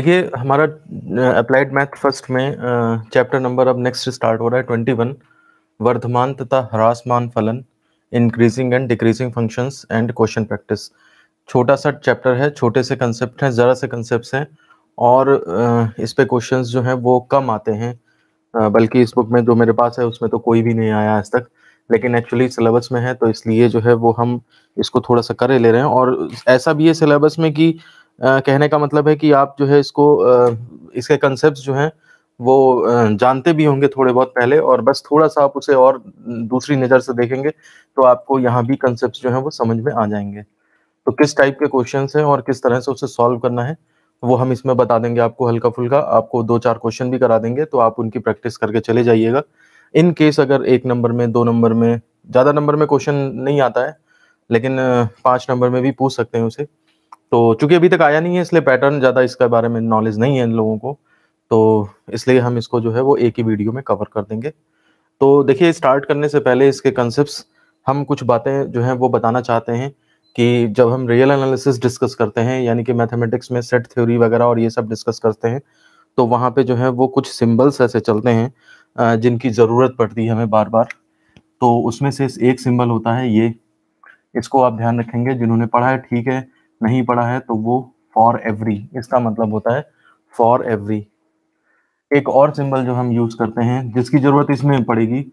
देखिए हमारा applied math first में चैप्टर नंबर अब नेक्स्ट स्टार्ट हो रहा है ट्वेंटी वन वर्धमान तथा हरासमान फलन increasing and decreasing functions and question practice छोटा सा चैप्टर है छोटे से कंसेप्ट हैं ज़रा से कंसेप्ट हैं और इस पे क्वेश्चंस जो हैं वो कम आते हैं बल्कि इस बुक में जो मेरे पास है उसमें तो कोई भी नहीं आया आज तक लेकिन एक्चुअली सिलेबस में है तो इसलिए जो है वो हम इसको थोड़ा सा कर ले रहे हैं और ऐसा भी है सिलेबस में कि कहने का मतलब है कि आप जो है इसको इसके कंसेप्ट जो हैं वो जानते भी होंगे थोड़े बहुत पहले और बस थोड़ा सा आप उसे और दूसरी नज़र से देखेंगे तो आपको यहाँ भी कंसेप्ट जो हैं वो समझ में आ जाएंगे तो किस टाइप के क्वेश्चन हैं और किस तरह से उसे सॉल्व करना है वो हम इसमें बता देंगे आपको हल्का फुल्का आपको दो चार क्वेश्चन भी करा देंगे तो आप उनकी प्रैक्टिस करके चले जाइएगा इन केस अगर एक नंबर में दो नंबर में ज़्यादा नंबर में क्वेश्चन नहीं आता है लेकिन पाँच नंबर में भी पूछ सकते हैं उसे तो चूंकि अभी तक आया नहीं है इसलिए पैटर्न ज़्यादा इसके बारे में नॉलेज नहीं है इन लोगों को तो इसलिए हम इसको जो है वो एक ही वीडियो में कवर कर देंगे तो देखिए स्टार्ट करने से पहले इसके कंसेप्ट हम कुछ बातें जो हैं वो बताना चाहते हैं कि जब हम रियल एनालिसिस डिस्कस करते हैं यानी कि मैथमेटिक्स में सेट थ्योरी वगैरह और ये सब डिस्कस करते हैं तो वहाँ पे जो है वो कुछ सिंबल्स ऐसे चलते हैं जिनकी ज़रूरत पड़ती है हमें बार बार तो उसमें से एक सिंबल होता है ये इसको आप ध्यान रखेंगे जिन्होंने पढ़ा है ठीक है नहीं पढ़ा है तो वो फॉर एवरी इसका मतलब होता है फॉर एवरी एक और सिंबल जो हम यूज करते हैं जिसकी जरूरत इसमें पड़ेगी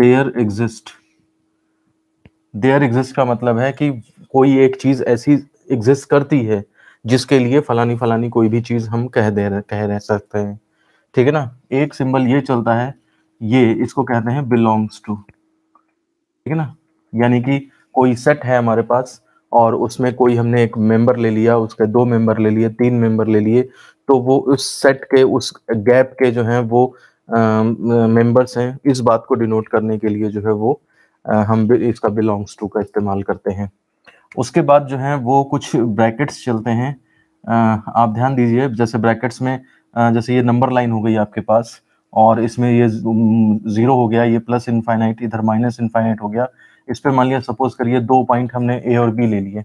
देयर एग्जिस्ट देयर एग्जिस्ट का मतलब है कि कोई एक चीज ऐसी एग्जिस्ट करती है जिसके लिए फलानी फलानी कोई भी चीज हम कह दे रहे कह रह सकते हैं ठीक है ना एक सिंबल ये चलता है ये इसको कहते हैं बिलोंग्स टू ठीक है ना यानी कि कोई सेट है हमारे पास और उसमें कोई हमने एक मेंबर ले लिया उसके दो मेंबर ले लिए तीन मेंबर ले लिए तो वो उस सेट के उस गैप के जो हैं वो मेंबर्स हैं इस बात को डिनोट करने के लिए जो है वो आ, हम इसका बिलोंग्स टू का इस्तेमाल करते हैं उसके बाद जो है वो कुछ ब्रैकेट्स चलते हैं आ, आप ध्यान दीजिए जैसे ब्रैकेट्स में आ, जैसे ये नंबर लाइन हो गई आपके पास और इसमें ये ज़ीरो हो गया ये प्लस इनफाइनाइट इधर माइनस इनफाइनाइट हो गया इस पर मान लिया सपोज करिए दो पॉइंट हमने ए और बी ले लिए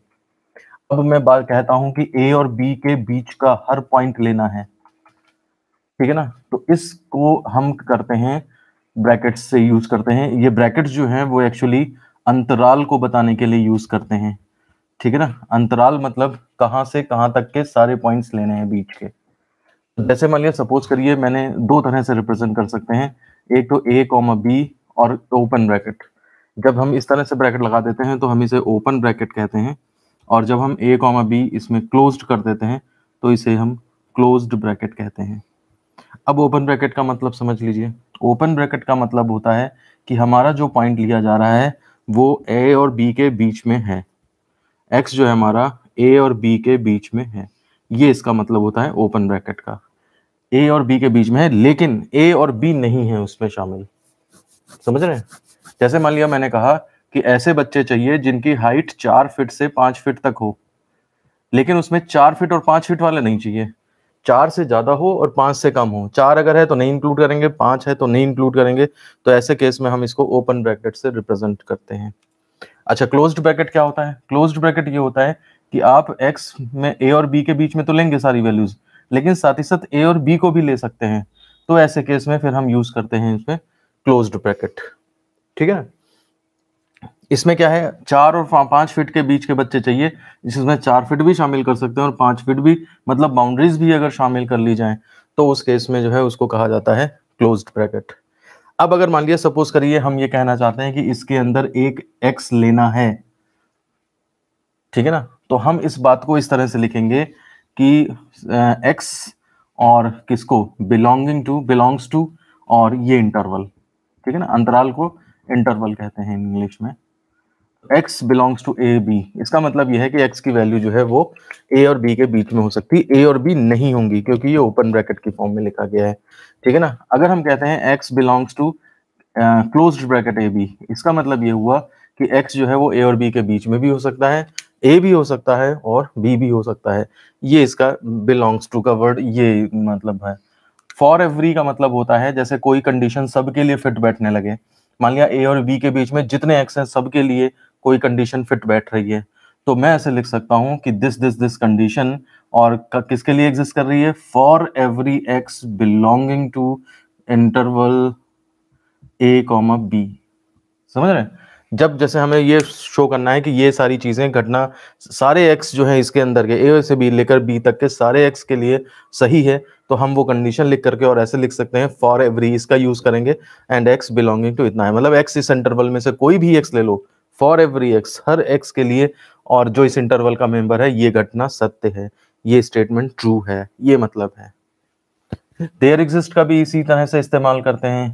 अब मैं बात कहता हूं कि ए और बी के बीच का हर पॉइंट लेना है ठीक है ना तो इसको हम करते हैं ब्रैकेट से यूज करते हैं ये ब्रैकेट जो हैं वो एक्चुअली अंतराल को बताने के लिए यूज करते हैं ठीक है ना अंतराल मतलब कहाँ से कहां तक के सारे पॉइंट्स लेने हैं बीच के जैसे मान लिया सपोज करिए मैंने दो तरह से रिप्रेजेंट कर सकते हैं एक तो ए कॉमा बी और ओपन ब्रैकेट जब हम इस तरह से ब्रैकेट लगा देते हैं तो हम इसे ओपन ब्रैकेट कहते हैं और जब हम ए कॉमा बी इसमें क्लोज कर देते हैं तो इसे हम क्लोज ब्रैकेट कहते हैं अब ओपन ब्रैकेट का मतलब समझ लीजिए ओपन ब्रैकेट का मतलब होता है कि हमारा जो पॉइंट लिया जा रहा है वो ए और बी के बीच में है एक्स जो है हमारा ए और बी के बीच में है ये इसका मतलब होता है ओपन ब्रैकेट का ए और बी के बीच में है लेकिन ए और बी नहीं है उसमें शामिल समझ रहे हैं जैसे मान लिया मैंने कहा कि ऐसे बच्चे चाहिए जिनकी हाइट चार फिट से पांच फिट तक हो लेकिन उसमें चार फिट और पांच फिट वाले नहीं चाहिए चार से ज्यादा हो और पांच से कम हो चार अगर है तो नहीं इंक्लूड करेंगे पांच है तो नहीं इंक्लूड करेंगे तो ऐसे केस में हम इसको ओपन ब्रैकेट से रिप्रेजेंट करते हैं अच्छा क्लोज ब्रैकेट क्या होता है क्लोज ब्रैकेट ये होता है कि आप एक्स में ए और बी के बीच में तो लेंगे सारी वैल्यूज लेकिन साथ ही साथ ए और बी को भी ले सकते हैं तो ऐसे केस में फिर हम यूज करते हैं इसमें क्लोज ब्रैकेट ठीक है ना इसमें क्या है चार और पांच फिट के बीच के बच्चे चाहिए इसमें चार फिट भी शामिल कर सकते हैं और पांच फिट भी मतलब बाउंड्रीज भी अगर शामिल कर ली जाए तो उस केस में जो है उसको कहा जाता है क्लोज ब्रैकेट अब अगर मान लिया सपोज करिए हम ये कहना चाहते हैं कि इसके अंदर एक एक्स लेना है ठीक है ना तो हम इस बात को इस तरह से लिखेंगे कि एक्स और किसको बिलोंगिंग टू बिलोंग्स टू और ये इंटरवल ठीक है ना अंतराल को इंटरवल कहते हैं इंग्लिश में x belongs to A B इसका मतलब यह है कि x की वैल्यू जो है वो a और b के बीच में हो सकती है a और b नहीं होंगी क्योंकि ये ओपन ब्रैकेट की फॉर्म में लिखा गया है ठीक है ना अगर हम कहते हैं x belongs to close bracket A B इसका मतलब ये हुआ कि x जो है वो a और b के बीच में भी हो सकता है ए भी हो सकता है और बी भी हो सकता है ये इसका बिलोंग्स टू का वर्ड ये मतलब है फॉर एवरी का मतलब होता है जैसे कोई कंडीशन सबके लिए फिट बैठने लगे मान लिया ए और बी के बीच में जितने एक्स हैं सबके लिए कोई कंडीशन फिट बैठ रही है तो मैं ऐसे लिख सकता हूं कि दिस दिस दिस कंडीशन और किसके लिए एग्जिस्ट कर रही है for every x belonging to interval A comma B समझ रहे हैं जब जैसे हमें ये शो करना है कि ये सारी चीज़ें घटना सारे एक्स जो है इसके अंदर के ए से बी लेकर बी तक के सारे एक्स के लिए सही है तो हम वो कंडीशन लिख करके और ऐसे लिख सकते हैं फॉर एवरी इसका यूज़ करेंगे एंड एक्स बिलोंगिंग टू इतना है मतलब एक्स इस इंटरवल में से कोई भी एक्स ले लो फॉर एवरी एक्स हर एक्स के लिए और जो इस इंटरवल का मेंबर है ये घटना सत्य है ये स्टेटमेंट ट्रू है ये मतलब है देयर एग्जिस्ट का भी इसी तरह से इस्तेमाल करते हैं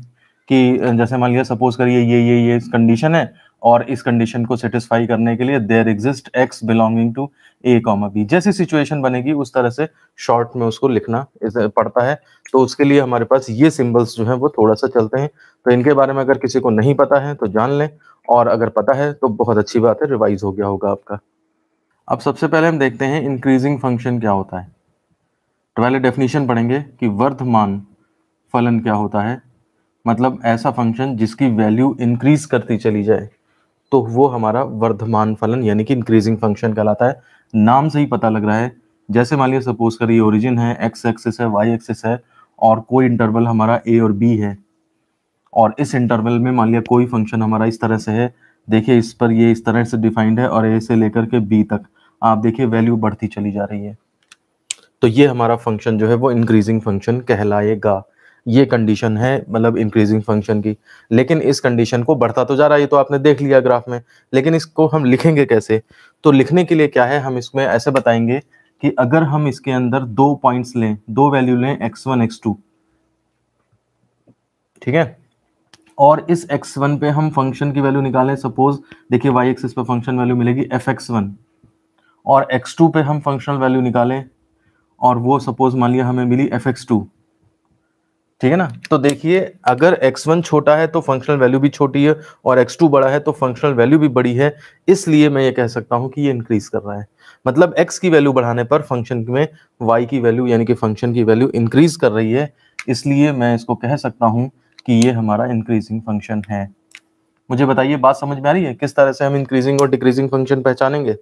कि जैसे मान लिया सपोज करिए ये ये ये कंडीशन है और इस कंडीशन को सेटिस्फाई करने के लिए there exist X belonging to A comma B जैसी सिचुएशन बनेगी उस तरह से शॉर्ट में उसको लिखना पड़ता है तो उसके लिए हमारे पास ये सिंबल्स जो हैं वो थोड़ा सा चलते हैं तो इनके बारे में अगर किसी को नहीं पता है तो जान लें और अगर पता है तो बहुत अच्छी बात है रिवाइज हो गया होगा आपका अब सबसे पहले हम देखते हैं इंक्रीजिंग फंक्शन क्या होता है तो पहले डेफिनेशन पढ़ेंगे कि वर्धमान फलन क्या होता है मतलब ऐसा फंक्शन जिसकी वैल्यू इंक्रीज करती चली जाए तो वो हमारा वर्धमान फलन यानी कि इंक्रीजिंग फंक्शन कहलाता है नाम से ही पता लग रहा है जैसे मान लिया सपोज करिए ओरिजिन है एक्स एक्सिस है वाई एक्सिस है और कोई इंटरवल हमारा ए और बी है और इस इंटरवल में मान लिया कोई फंक्शन हमारा इस तरह से है देखिए इस पर ये इस तरह से डिफाइंड है और ए से लेकर के बी तक आप देखिए वैल्यू बढ़ती चली जा रही है तो ये हमारा फंक्शन जो है वो इंक्रीजिंग फंक्शन कहलाएगा ये कंडीशन है मतलब इंक्रीजिंग फंक्शन की लेकिन इस कंडीशन को बढ़ता तो जा रहा है ये तो आपने देख लिया ग्राफ में लेकिन इसको हम लिखेंगे कैसे तो लिखने के लिए क्या है हम इसमें ऐसे बताएंगे कि अगर हम इसके अंदर दो पॉइंट्स लें दो वैल्यू लें एक्स वन एक्स टू ठीक है और इस एक्स वन पे हम फंक्शन की वैल्यू निकालें सपोज देखिए वाई एक्सिस पे फंक्शन वैल्यू मिलेगी एफ एक्स वन और एक्स टू पे हम फंक्शनल वैल्यू निकालें और वो सपोज मान लिया हमें मिली एफ एक्स टू ठीक है ना तो देखिए अगर x1 छोटा है तो फंक्शनल वैल्यू भी छोटी है और x2 बड़ा है तो फंक्शनल वैल्यू भी बड़ी है इसलिए मैं ये कह सकता हूँ कि ये इंक्रीज कर रहा है मतलब x की वैल्यू बढ़ाने पर फंक्शन में y की वैल्यू यानी कि फंक्शन की वैल्यू इंक्रीज कर रही है इसलिए मैं इसको कह सकता हूँ कि ये हमारा इंक्रीजिंग फंक्शन है मुझे बताइए बात समझ में आ रही है किस तरह से हम इंक्रीजिंग और डिक्रीजिंग फंक्शन पहचानेंगे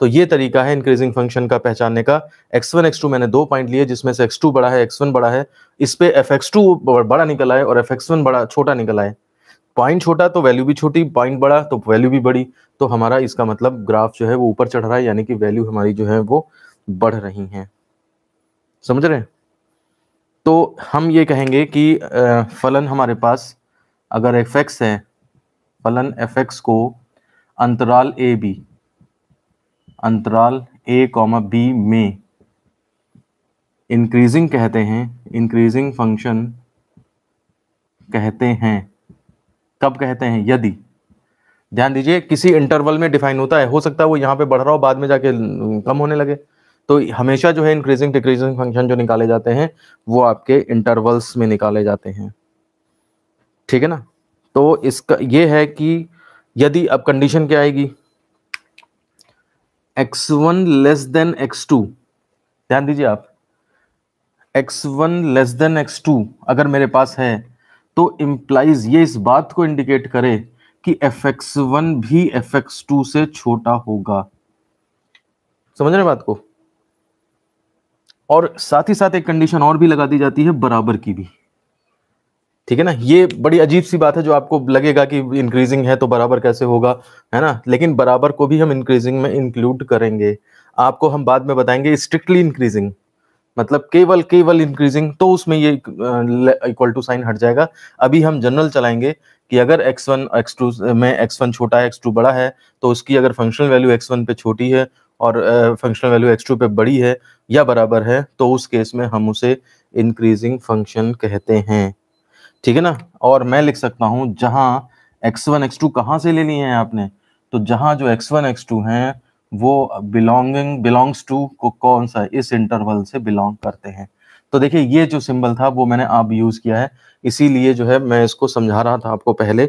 तो ये तरीका है इंक्रीजिंग फंक्शन का पहचानने का x1 x2 मैंने दो पॉइंट लिए जिसमें से x2 बड़ा है x1 बड़ा है इस पे टू बड़ा निकल आए और वन बड़ा छोटा निकल आए पॉइंट छोटा तो वैल्यू भी छोटी पॉइंट बड़ा तो वैल्यू भी बड़ी तो हमारा इसका मतलब ग्राफ जो है वो ऊपर चढ़ रहा है यानी कि वैल्यू हमारी जो है वो बढ़ रही है समझ रहे तो हम ये कहेंगे कि फलन हमारे पास अगर एफ एक्स है फलन एफ एक्स को अंतराल ए बी अंतराल ए कॉमा बी में इंक्रीजिंग कहते हैं इंक्रीजिंग फंक्शन कहते हैं कब कहते हैं यदि ध्यान दीजिए किसी इंटरवल में डिफाइन होता है हो सकता है वो यहाँ पे बढ़ रहा हो बाद में जाके कम होने लगे तो हमेशा जो है इंक्रीजिंग डिक्रीजिंग फंक्शन जो निकाले जाते हैं वो आपके इंटरवल्स में निकाले जाते हैं ठीक है ना तो इसका ये है कि यदि अब कंडीशन क्या आएगी X one less than x two ध्यान दीजिए आप X one less than x two अगर मेरे पास है तो इम्प्लाइज ये इस बात को इंडिकेट करे कि एफ एक्स वन भी एफ एक्स टू से छोटा होगा समझ रहे बात को और साथ ही साथ एक कंडीशन और भी लगा दी जाती है बराबर की भी ठीक है ना ये बड़ी अजीब सी बात है जो आपको लगेगा कि इंक्रीजिंग है तो बराबर कैसे होगा है ना लेकिन बराबर को भी हम इंक्रीजिंग में इंक्लूड करेंगे आपको हम बाद में बताएंगे स्ट्रिक्टली इंक्रीजिंग मतलब केवल केवल इंक्रीजिंग तो उसमें ये इक्वल टू साइन हट जाएगा अभी हम जनरल चलाएंगे कि अगर x1 x2 में x1 छोटा है x2 बड़ा है तो उसकी अगर फंक्शनल वैल्यू x1 पे छोटी है और फंक्शनल वैल्यू x2 पे बड़ी है या बराबर है तो उस केस में हम उसे इंक्रीजिंग फंक्शन कहते हैं ठीक है ना और मैं लिख सकता हूं जहां एक्स वन एक्स टू कहाँ से ले लिए हैं आपने तो जहां जो एक्स वन एक्स टू हैं वो बिलोंगिंग बिलोंग्स टू को कौन सा इस इंटरवल से बिलोंग करते हैं तो देखिए ये जो सिंबल था वो मैंने आप यूज़ किया है इसीलिए जो है मैं इसको समझा रहा था आपको पहले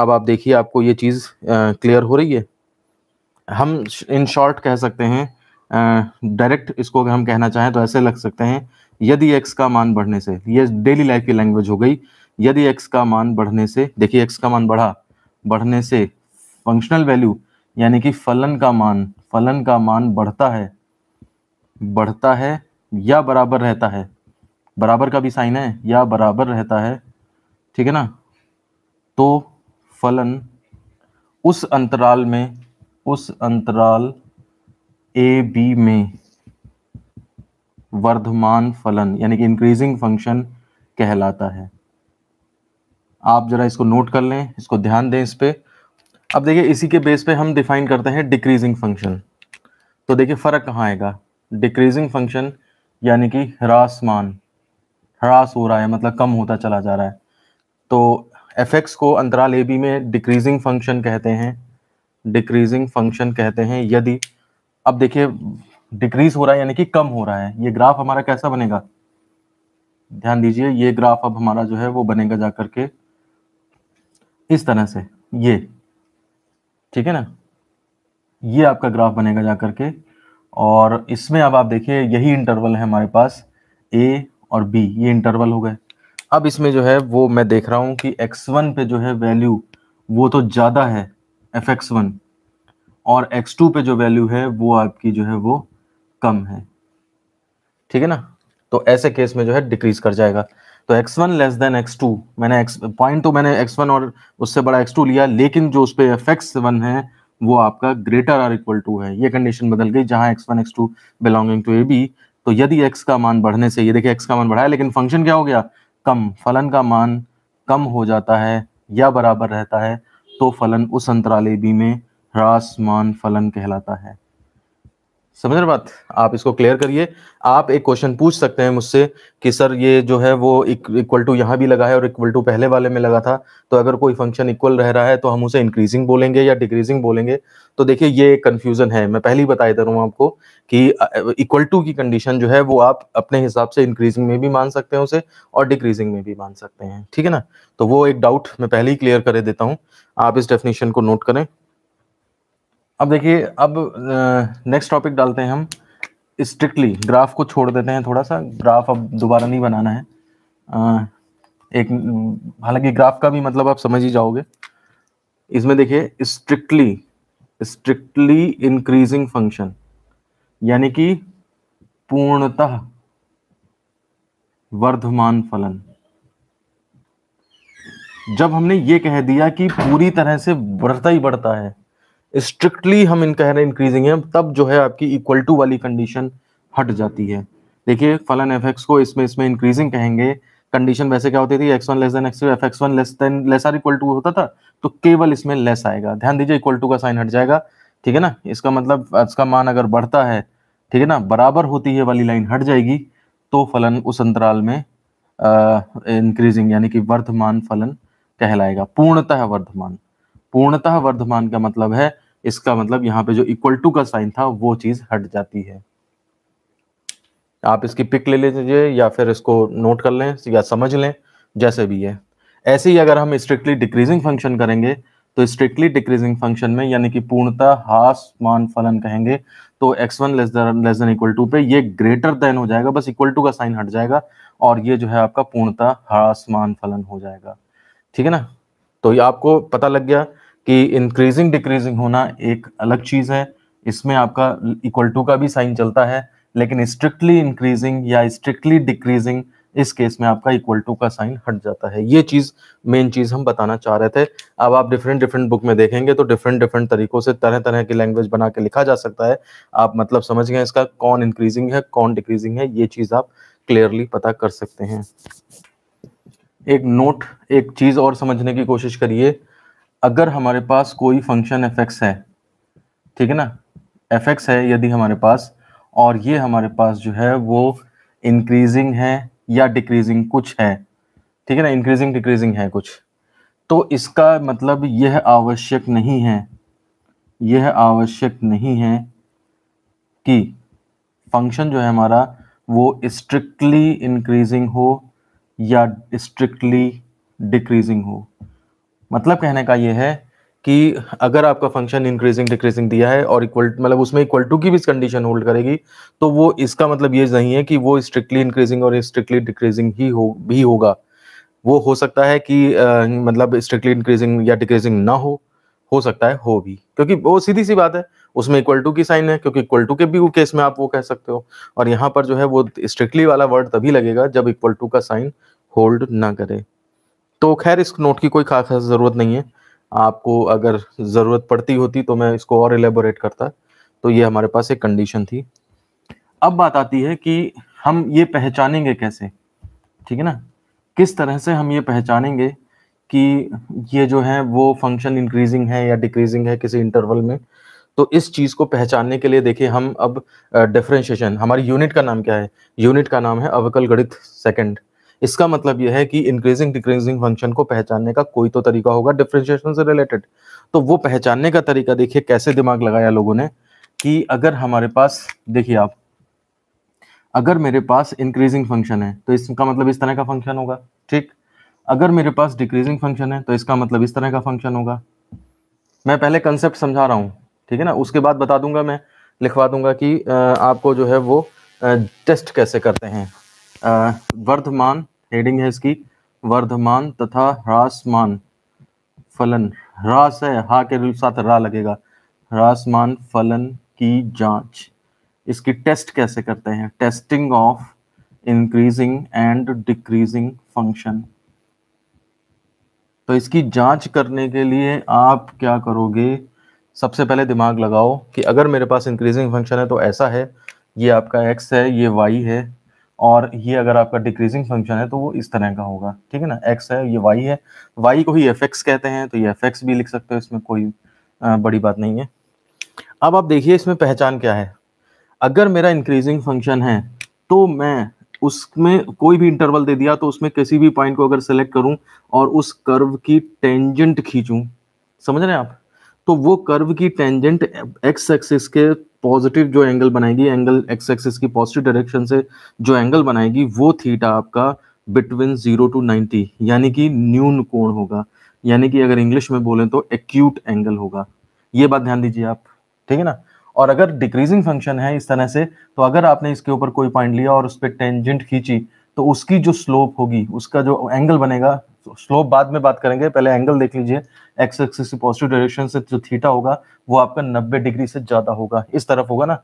अब आप देखिए आपको ये चीज़ क्लियर हो रही है हम इन शॉर्ट कह सकते हैं डायरेक्ट इसको हम कहना चाहें तो ऐसे लग सकते हैं यदि एक्स का मान बढ़ने से ये डेली लाइफ की लैंग्वेज हो गई यदि एक्स का मान बढ़ने से देखिए एक्स का मान बढ़ा बढ़ने से फंक्शनल वैल्यू यानी कि फलन का मान फलन का मान बढ़ता है बढ़ता है या बराबर रहता है बराबर का भी साइन है या बराबर रहता है ठीक है ना तो फलन उस अंतराल में उस अंतराल ए बी में वर्धमान फलन यानी कि इंक्रीजिंग फंक्शन कहलाता है आप ज़रा इसको नोट कर लें इसको ध्यान दें इस पर अब देखिए इसी के बेस पे हम डिफाइन करते हैं डिक्रीजिंग फंक्शन तो देखिए फ़र्क कहाँ आएगा डिक्रीजिंग फंक्शन यानी कि ह्रासमान ह्रास हो रहा है मतलब कम होता चला जा रहा है तो एफ एक्स को अंतराल ए बी में डिक्रीजिंग फंक्शन कहते हैं डिक्रीजिंग फंक्शन कहते हैं यदि अब देखिए डिक्रीज हो रहा है यानी कि कम हो रहा है ये ग्राफ हमारा कैसा बनेगा ध्यान दीजिए ये ग्राफ अब हमारा जो है वो बनेगा जा करके इस तरह से ये ठीक है ना ये आपका ग्राफ बनेगा जा करके और इसमें अब आप देखिए यही इंटरवल है हमारे पास ए और बी ये इंटरवल हो गए अब इसमें जो है वो मैं देख रहा हूँ कि एक्स वन पे जो है वैल्यू वो तो ज़्यादा है एफ एक्स वन और एक्स टू पे जो वैल्यू है वो आपकी जो है वो कम है ठीक है ना तो ऐसे केस में जो है डिक्रीज कर जाएगा तो X one less than x two मैंने एक्स पॉइंट तो मैंने एक्स वन और उससे बड़ा एक्स टू लिया लेकिन जो उस पर एफ एक्स वन है वो आपका ग्रेटर आर इक्वल टू है ये कंडीशन बदल गई जहां X one x two belonging to A B तो यदि एक्स का मान बढ़ने से ये देखिए एक्स का मान बढ़ाया लेकिन फंक्शन क्या हो गया कम फलन का मान कम हो जाता है या बराबर रहता है तो फलन उस अंतराल ए बी में ह्रास मान फलन कहलाता है समझ रहे बात आप इसको क्लियर करिए आप एक क्वेश्चन पूछ सकते हैं मुझसे कि सर ये जो है वो इक्वल टू यहाँ भी लगा है और इक्वल टू पहले वाले में लगा था तो अगर कोई फंक्शन इक्वल रह रहा है तो हम उसे इंक्रीजिंग बोलेंगे या डिक्रीजिंग बोलेंगे तो देखिए ये कन्फ्यूजन है मैं पहले ही बता दे रहा हूँ आपको कि इक्वल टू की कंडीशन जो है वो आप अपने हिसाब से इंक्रीजिंग में भी मान सकते हैं उसे और डिक्रीजिंग में भी मान सकते हैं ठीक है ना तो वो एक डाउट मैं पहले ही क्लियर कर देता हूँ आप इस डेफिनेशन को नोट करें अब देखिए अब नेक्स्ट टॉपिक डालते हैं हम स्ट्रिक्टली ग्राफ को छोड़ देते हैं थोड़ा सा ग्राफ अब दोबारा नहीं बनाना है आ, एक हालांकि ग्राफ का भी मतलब आप समझ ही जाओगे इसमें देखिए स्ट्रिक्टली स्ट्रिक्टली इंक्रीजिंग फंक्शन यानी कि पूर्णतः वर्धमान फलन जब हमने ये कह दिया कि पूरी तरह से बढ़ता ही बढ़ता है स्ट्रिक्टली हम इन कह रहे हैं इंक्रीजिंग है तब जो है आपकी इक्वल टू वाली कंडीशन हट जाती है देखिए फलन एफ एक्स को इसमें इसमें इंक्रीजिंग कहेंगे कंडीशन वैसे क्या होती थी X one less than X F x one less than less or equal to होता था तो केवल इसमें लेस आएगा ध्यान दीजिए इक्वल टू का साइन हट जाएगा ठीक है ना इसका मतलब इसका मान अगर बढ़ता है ठीक है ना बराबर होती है वाली लाइन हट जाएगी तो फलन उस अंतराल में इंक्रीजिंग यानी कि वर्धमान फलन कहलाएगा पूर्णतः वर्धमान पूर्णतः वर्धमान का मतलब है इसका मतलब यहाँ पे जो इक्वल टू का साइन था वो चीज हट जाती है आप इसकी पिक ले लीजिए या फिर इसको नोट कर लें या समझ लें जैसे भी है ऐसे ही अगर हम स्ट्रिक्टली डिक्रीजिंग फंक्शन करेंगे तो स्ट्रिक्टली डिक्रीजिंग फंक्शन में यानी कि पूर्णता हास मान फलन कहेंगे तो X one less less than equal to पे ये ग्रेटर देन हो जाएगा बस इक्वल टू का साइन हट जाएगा और ये जो है आपका पूर्णता हास मान फलन हो जाएगा ठीक है ना तो ये आपको पता लग गया कि इंक्रीजिंग डिक्रीजिंग होना एक अलग चीज़ है इसमें आपका इक्वल टू का भी साइन चलता है लेकिन स्ट्रिक्टली इंक्रीजिंग या स्ट्रिक्टली डिक्रीजिंग इस केस में आपका इक्वल टू का साइन हट जाता है ये चीज मेन चीज हम बताना चाह रहे थे अब आप डिफरेंट डिफरेंट बुक में देखेंगे तो डिफरेंट डिफरेंट तरीकों से तरह तरह की लैंग्वेज बना के लिखा जा सकता है आप मतलब समझ गए इसका कौन इंक्रीजिंग है कौन डिक्रीजिंग है ये चीज आप क्लियरली पता कर सकते हैं एक नोट एक चीज और समझने की कोशिश करिए अगर हमारे पास कोई फंक्शन एफ एक्स है ठीक है ना एफ एक्स है यदि हमारे पास और ये हमारे पास जो है वो इंक्रीजिंग है या डिक्रीजिंग कुछ है ठीक है ना इंक्रीजिंग डिक्रीजिंग है कुछ तो इसका मतलब यह आवश्यक नहीं है यह आवश्यक नहीं है कि फंक्शन जो है हमारा वो स्ट्रिक्टली इंक्रीजिंग हो या स्ट्रिक्टली डिक्रीजिंग हो मतलब कहने का ये है कि अगर आपका फंक्शन इंक्रीजिंग डिक्रीजिंग दिया है और इक्वल मतलब उसमें इक्वल टू की भी कंडीशन होल्ड करेगी तो वो इसका मतलब ये नहीं है कि वो स्ट्रिक्टली इंक्रीजिंग और स्ट्रिक्टली डिक्रीजिंग ही हो भी होगा वो हो सकता है कि आ, मतलब स्ट्रिक्टली इंक्रीजिंग या डिक्रीजिंग ना हो हो सकता है हो भी क्योंकि वो सीधी सी बात है उसमें इक्वल टू की साइन है क्योंकि इक्वल टू के भी केस में आप वो कह सकते हो और यहाँ पर जो है वो स्ट्रिक्टली वाला वर्ड तभी लगेगा जब इक्वल टू का साइन होल्ड ना करे तो खैर इस नोट की कोई खास ज़रूरत नहीं है आपको अगर ज़रूरत पड़ती होती तो मैं इसको और एलेबोरेट करता तो ये हमारे पास एक कंडीशन थी अब बात आती है कि हम ये पहचानेंगे कैसे ठीक है ना किस तरह से हम ये पहचानेंगे कि ये जो है वो फंक्शन इंक्रीजिंग है या डिक्रीजिंग है किसी इंटरवल में तो इस चीज़ को पहचानने के लिए देखिए हम अब डिफ्रेंशिएशन हमारी यूनिट का नाम क्या है यूनिट का नाम है अवकल गणित सेकंड इसका मतलब यह है कि इंक्रीजिंग डिक्रीजिंग फंक्शन को पहचानने का कोई तो तरीका होगा डिफ्रेंशिएशन से रिलेटेड तो वो पहचानने का तरीका देखिए कैसे दिमाग लगाया लोगों ने कि अगर हमारे पास देखिए आप अगर मेरे पास इंक्रीजिंग फंक्शन है तो इसका मतलब इस तरह का फंक्शन होगा ठीक अगर मेरे पास डिक्रीजिंग फंक्शन है तो इसका मतलब इस तरह का फंक्शन होगा मैं पहले कंसेप्ट समझा रहा हूँ ठीक है ना उसके बाद बता दूंगा मैं लिखवा दूंगा कि आपको जो है वो टेस्ट कैसे करते हैं वर्धमान हेडिंग है इसकी वर्धमान तथा ह्रासमान फलन ह्रास है हा के साथ रा लगेगा ह्रासमान फलन की जांच इसकी टेस्ट कैसे करते हैं testing of increasing and decreasing function तो इसकी जांच करने के लिए आप क्या करोगे सबसे पहले दिमाग लगाओ कि अगर मेरे पास इंक्रीजिंग फंक्शन है तो ऐसा है ये आपका एक्स है ये वाई है और ये अगर आपका डिक्रीजिंग फंक्शन है तो वो इस तरह का होगा ठीक है ना एक्स है ये वाई है वाई को ही एफ एक्स कहते हैं तो ये एफ एक्स भी लिख सकते हो इसमें कोई बड़ी बात नहीं है अब आप देखिए इसमें पहचान क्या है अगर मेरा इंक्रीजिंग फंक्शन है तो मैं उसमें कोई भी इंटरवल दे दिया तो उसमें किसी भी पॉइंट को अगर सेलेक्ट करूं और उस कर्व की टेंजेंट खींचूं समझ रहे हैं आप तो वो कर्व की टेंजेंट एक्स एक्सिस के पॉजिटिव जो एंगल बनाएगी एंगल एक्स एक्सिस की पॉजिटिव डायरेक्शन से जो एंगल बनाएगी वो थीटा आपका बिटवीन जीरो टू नाइन्टी यानी कि न्यून कोण होगा यानी कि अगर इंग्लिश में बोलें तो एक्यूट एंगल होगा ये बात ध्यान दीजिए आप ठीक है ना और अगर डिक्रीजिंग फंक्शन है इस तरह से तो अगर आपने इसके ऊपर कोई पॉइंट लिया और उस पर टेंजेंट खींची तो उसकी जो स्लोप होगी उसका जो एंगल बनेगा तो स्लोप बाद में बात करेंगे पहले एंगल देख लीजिए एक्स एक्सिस पॉजिटिव डायरेक्शन से जो थीटा होगा वो आपका नब्बे डिग्री से ज्यादा होगा इस तरफ होगा ना